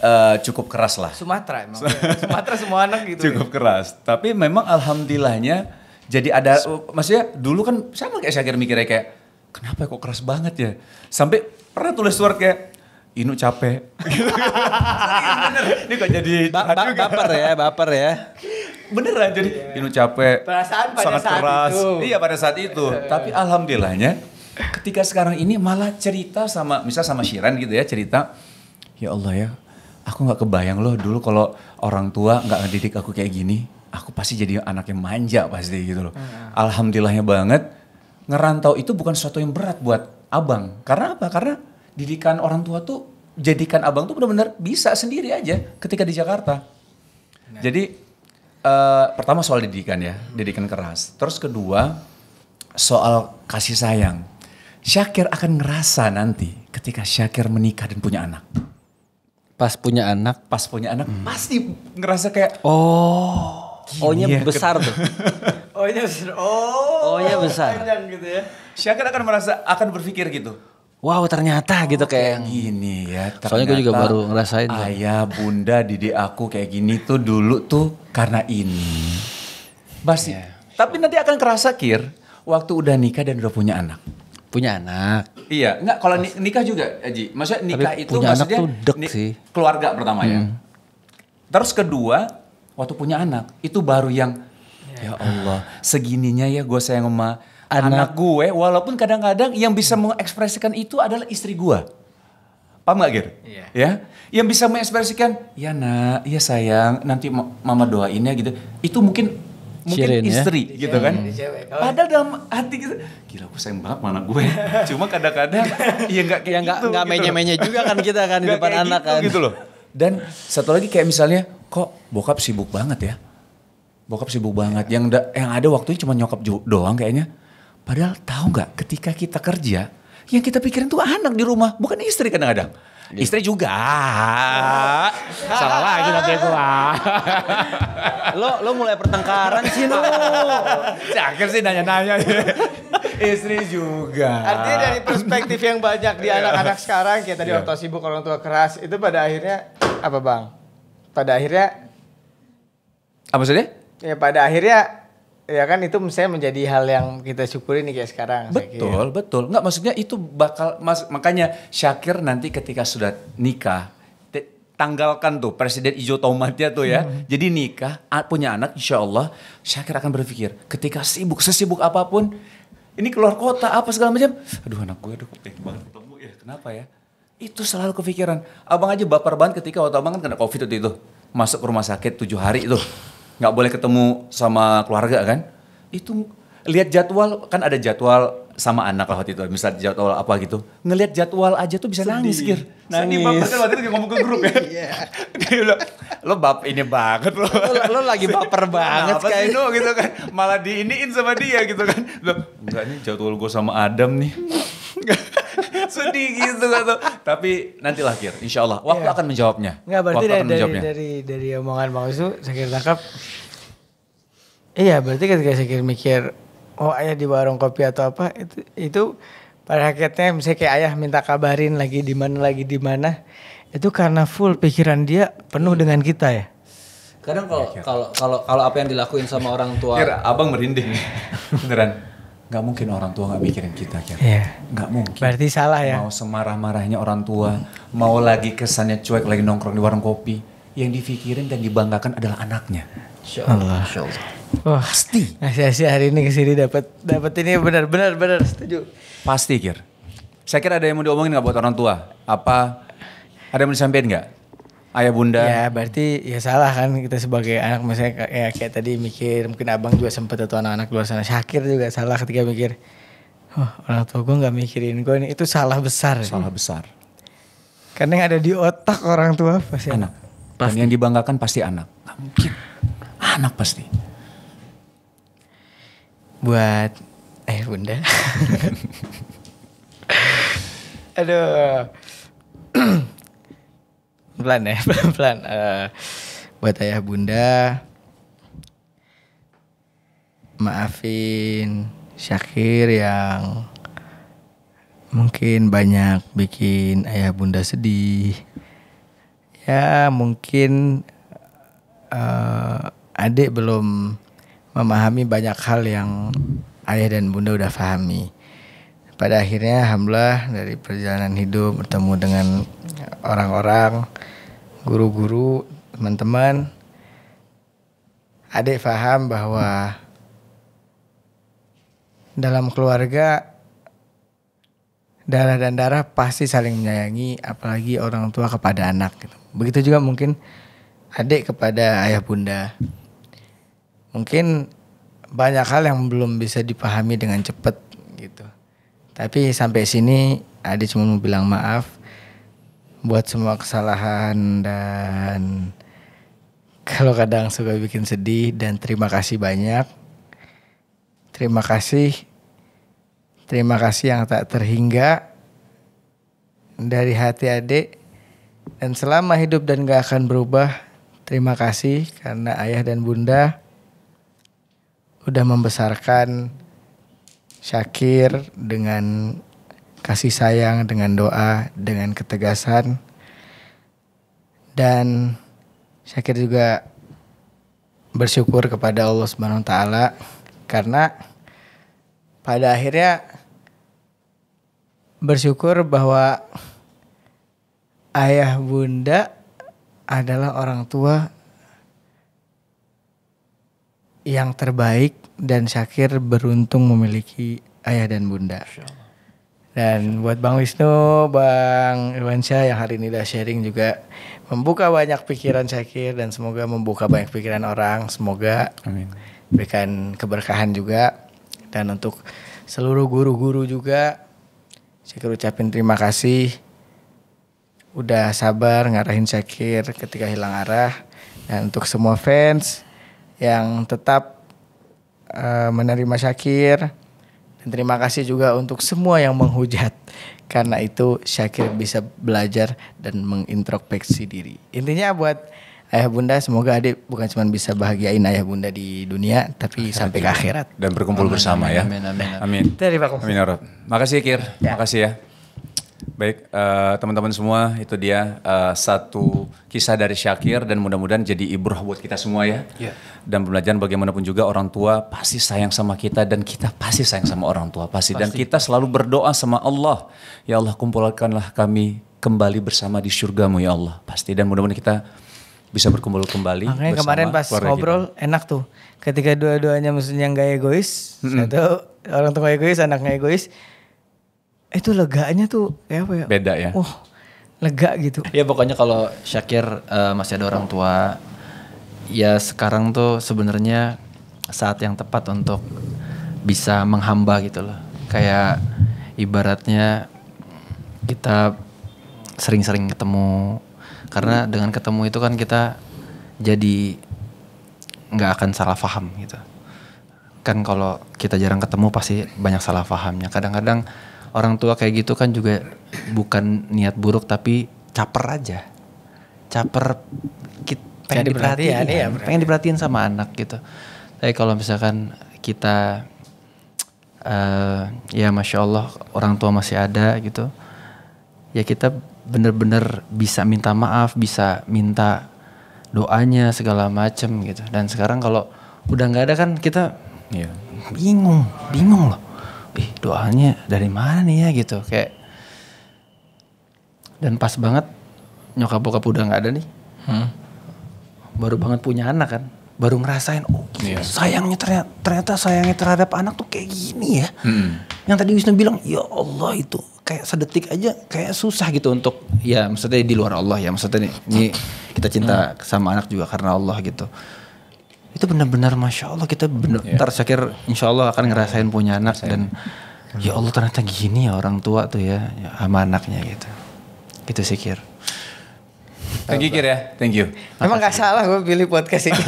uh, cukup keras lah. Sumatera emang. Sumatera semua anak gitu. Cukup ya. keras. Tapi memang alhamdulillahnya jadi ada maksudnya dulu kan sama kayak saya mikirnya kayak kenapa ya kok keras banget ya? Sampai pernah tulis surat kayak Inu capek. Gitu kan. Ini kok jadi ba ba baper ya, baper ya. Beneran jadi yeah. Inu capek. Perasaan pada sangat saat keras. itu. Iya pada saat itu. Iya. Tapi alhamdulillahnya ketika sekarang ini malah cerita sama misal sama Shiran gitu ya cerita ya Allah ya aku nggak kebayang loh dulu kalau orang tua nggak ngedidik aku kayak gini aku pasti jadi anak yang manja pasti gitu loh. Hmm. Alhamdulillahnya banget ngerantau itu bukan sesuatu yang berat buat abang. Karena apa? Karena didikan orang tua tuh jadikan abang tuh benar-benar bisa sendiri aja ketika di Jakarta. Hmm. Jadi uh, pertama soal didikan ya, hmm. didikan keras. Terus kedua soal kasih sayang. Syakir akan ngerasa nanti ketika Syakir menikah dan punya anak. Pas punya anak, pas punya anak hmm. pasti ngerasa kayak oh O-nya oh, ya, besar tuh. O-nya oh, besar. Oh. O-nya oh, besar. Panjang gitu ya. Syakan akan merasa akan berpikir gitu. Wow ternyata oh, gitu kayak, yang. gini ya. Ternyata soalnya gue juga baru ngerasain. Ayah, kan. bunda, didi aku kayak gini tuh dulu tuh karena ini. Basi. Yeah. Tapi nanti akan kerasa kir waktu udah nikah dan udah punya anak. Punya anak. Iya, enggak kalau Mas, nikah juga, Aji. Maksudnya nikah Tapi itu punya maksudnya anak tuh dek sih. keluarga pertama ya. hmm. ya. Terus kedua, waktu punya anak itu baru yang ya, ya Allah segininya ya gue sayang sama anak, anak gue walaupun kadang-kadang yang bisa mengekspresikan itu adalah istri gue paham gak Ger? yeah. ya yang bisa mengekspresikan ya nak ya sayang nanti mama doain ya gitu itu mungkin mungkin Cirin, ya. istri ya? gitu kan hmm. padahal dalam hati gitu gila aku sayang banget mana gue cuma kadang-kadang ya nggak kayak ya, gitu, nggak gitu, menye-menye juga kan kita kan di depan anak gitu, kan gitu loh dan satu lagi kayak misalnya kok bokap sibuk banget ya. Bokap sibuk banget. Yeah. Yang da, yang ada waktunya cuma nyokap doang kayaknya. Padahal tahu nggak ketika kita kerja, yang kita pikirin tuh anak di rumah, bukan istri kadang-kadang. Yeah. Istri juga. Salah lagi nanti ah. gua. lo lo mulai pertengkaran sih lo. Cakep sih nanya-nanya. istri juga. Artinya dari perspektif yang banyak di iya. anak-anak sekarang, kayak tadi yeah. orang sibuk, orang tua keras, itu pada akhirnya apa bang? pada akhirnya apa maksudnya? Ya pada akhirnya ya kan itu misalnya menjadi hal yang kita syukuri nih kayak sekarang. Gitu. Betul, betul. Enggak maksudnya itu bakal mas, makanya Syakir nanti ketika sudah nikah tanggalkan tuh presiden ijo tomatnya tuh ya. Hmm. Jadi nikah punya anak insya Allah Syakir akan berpikir ketika sibuk sesibuk apapun ini keluar kota apa segala macam. Aduh anak gue aduh banget ya kenapa ya? Itu selalu kepikiran. Abang aja baper banget ketika waktu abang kan kena covid waktu itu. Masuk ke rumah sakit tujuh hari itu. Nggak boleh ketemu sama keluarga kan. Itu lihat jadwal, kan ada jadwal sama anak lah waktu itu, misal jadwal apa gitu, ngelihat jadwal aja tuh bisa Sedih. nangis, Gir. Nangis. Sedih bapak kan waktu itu ngomong ke grup ya. Iya. Dia lo bap ini banget lo. lo. Lo lagi baper banget nah, kayak lo gitu kan. Malah diiniin sama dia gitu kan. Lo, enggak nih jadwal gue sama Adam nih. sedih gitu atau tapi Tapi nanti Kir, insya Allah. Waktu yeah. akan menjawabnya. Nggak berarti dari, menjawabnya. dari, dari, dari omongan Bang Usu, saya kira tangkap. Iya, berarti ketika saya kira mikir, oh ayah di warung kopi atau apa, itu, itu pada hakikatnya misalnya kayak ayah minta kabarin lagi di mana lagi di mana itu karena full pikiran dia penuh dengan kita ya kadang kalau iya, kalau kalau kalau apa yang dilakuin sama orang tua Kira, abang merinding beneran nggak mungkin orang tua nggak mikirin kita kan iya. yeah. nggak mungkin berarti salah ya mau semarah marahnya orang tua mau lagi kesannya cuek lagi nongkrong di warung kopi yang difikirin dan dibanggakan adalah anaknya Allah. Allah. Wah, pasti. Asyik-asyik hari ini kesini dapat dapat ini benar-benar benar setuju. Pasti kir. Saya kira ada yang mau diomongin nggak buat orang tua? Apa ada yang mau disampaikan nggak? ayah bunda. Ya berarti ya salah kan kita sebagai anak misalnya ya kayak tadi mikir mungkin abang juga sempat atau anak-anak luar sana Syakir juga salah ketika mikir oh, orang tua gue gak mikirin gue ini itu salah besar. Salah ya. besar. Karena yang ada di otak orang tua pasti anak. Pasti. Dan yang dibanggakan pasti anak. mungkin anak pasti. Buat eh bunda. Aduh. pelan ya pelan pelan uh, buat ayah bunda maafin Syakir yang mungkin banyak bikin ayah bunda sedih ya mungkin uh, adik belum memahami banyak hal yang ayah dan bunda udah pahami pada akhirnya alhamdulillah dari perjalanan hidup bertemu dengan orang-orang guru-guru teman-teman adik paham bahwa dalam keluarga darah dan darah pasti saling menyayangi apalagi orang tua kepada anak gitu. begitu juga mungkin adik kepada ayah bunda mungkin banyak hal yang belum bisa dipahami dengan cepat gitu tapi sampai sini Adi cuma mau bilang maaf buat semua kesalahan dan kalau kadang suka bikin sedih dan terima kasih banyak. Terima kasih. Terima kasih yang tak terhingga dari hati adik. Dan selama hidup dan gak akan berubah, terima kasih karena ayah dan bunda udah membesarkan Syakir dengan kasih sayang, dengan doa, dengan ketegasan. Dan Syakir juga bersyukur kepada Allah Subhanahu wa taala karena pada akhirnya bersyukur bahwa ayah bunda adalah orang tua yang terbaik dan Syakir beruntung memiliki ayah dan bunda. Dan buat Bang Wisnu, Bang Irwansyah yang hari ini udah sharing juga membuka banyak pikiran Syakir dan semoga membuka banyak pikiran orang. Semoga Amin. berikan keberkahan juga. Dan untuk seluruh guru-guru juga, Syakir ucapin terima kasih. Udah sabar ngarahin Syakir ketika hilang arah. Dan untuk semua fans yang tetap Eh, menerima Syakir dan terima kasih juga untuk semua yang menghujat karena itu Syakir bisa belajar dan mengintrospeksi diri. Intinya buat ayah bunda semoga adik bukan cuma bisa bahagiain ayah bunda di dunia tapi akhirat sampai ke akhirat dan berkumpul amin, bersama amin, ya. Amin amin. Amin. amin. Terima kasih. Amin ya Rob. Makasih Kir. Ya. Makasih ya. Baik, teman eh, teman-teman semua, itu dia uh, satu kisah dari Syakir dan mudah-mudahan jadi ibrah buat kita semua ya. Yeah. Dan pembelajaran bagaimanapun juga orang tua pasti sayang sama kita dan kita pasti sayang sama orang tua pasti. pasti. Dan kita selalu berdoa sama Allah, ya Allah kumpulkanlah kami kembali bersama di surgamu ya Allah pasti. Dan mudah-mudahan kita bisa berkumpul kembali. Makanya kemarin pas ngobrol kita. enak tuh, ketika dua-duanya maksudnya nggak egois, mm -hmm. satu orang tua egois, anaknya egois itu leganya tuh kayak apa ya? Beda ya. Wah, lega gitu. Ya pokoknya kalau Syakir uh, eh, masih ada orang tua, ya sekarang tuh sebenarnya saat yang tepat untuk bisa menghamba gitu loh. Kayak ibaratnya kita sering-sering ketemu karena dengan ketemu itu kan kita jadi nggak akan salah paham gitu kan kalau kita jarang ketemu pasti banyak salah pahamnya kadang-kadang orang tua kayak gitu kan juga bukan niat buruk tapi caper aja caper kita pengen diperhatiin ya, ya pengen diperhatiin sama anak gitu tapi kalau misalkan kita uh, ya masya Allah orang tua masih ada gitu ya kita bener-bener bisa minta maaf bisa minta doanya segala macem gitu dan sekarang kalau udah nggak ada kan kita yeah. bingung bingung loh ih doanya dari mana nih ya gitu kayak dan pas banget nyokap bokap udah nggak ada nih hmm. baru banget punya anak kan baru ngerasain oh gini, iya. yeah. sayangnya ternyata, ternyata sayangnya terhadap anak tuh kayak gini ya hmm. yang tadi Wisnu bilang ya Allah itu kayak sedetik aja kayak susah gitu untuk ya maksudnya di luar Allah ya maksudnya ini kita cinta hmm. sama anak juga karena Allah gitu itu benar-benar masya Allah kita benar yeah. ntar Syakir insya Allah akan ngerasain punya anak Rasain. dan ya Allah ternyata gini ya orang tua tuh ya, ya sama anaknya gitu gitu sih Kir Thank you ya, thank you. Emang gak salah gue pilih podcast ini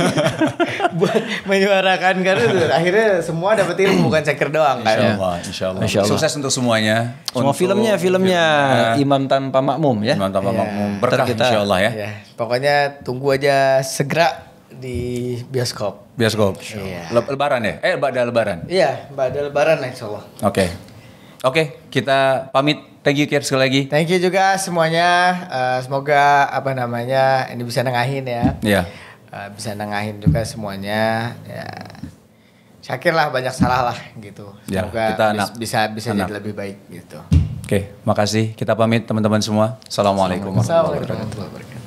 buat menyuarakan karena akhirnya semua dapet ilmu bukan ceker doang kan? Insya Allah, insya Allah. Insya Allah. Sukses untuk semuanya. Semua untuk filmnya, filmnya ya. Imam Tanpa Makmum ya. Imam Tanpa ya. Makmum berkah kita, insya Allah ya. ya. Pokoknya tunggu aja segera di bioskop. Bioskop. Iya. Lebaran ya? Eh, ada lebaran. Iya, ada lebaran lah insya Allah. Oke. Okay. Oke, okay, kita pamit. Thank you Kier sekali lagi. Thank you juga semuanya. Uh, semoga apa namanya ini bisa nengahin ya. Iya. Yeah. Uh, bisa nengahin juga semuanya. Ya. Syakir lah banyak salah lah gitu. Ya, semoga yeah, kita bis, bisa bisa jadi lebih baik gitu. Oke, okay, makasih. Kita pamit teman-teman semua. Assalamualaikum warahmatullahi wabarakatuh.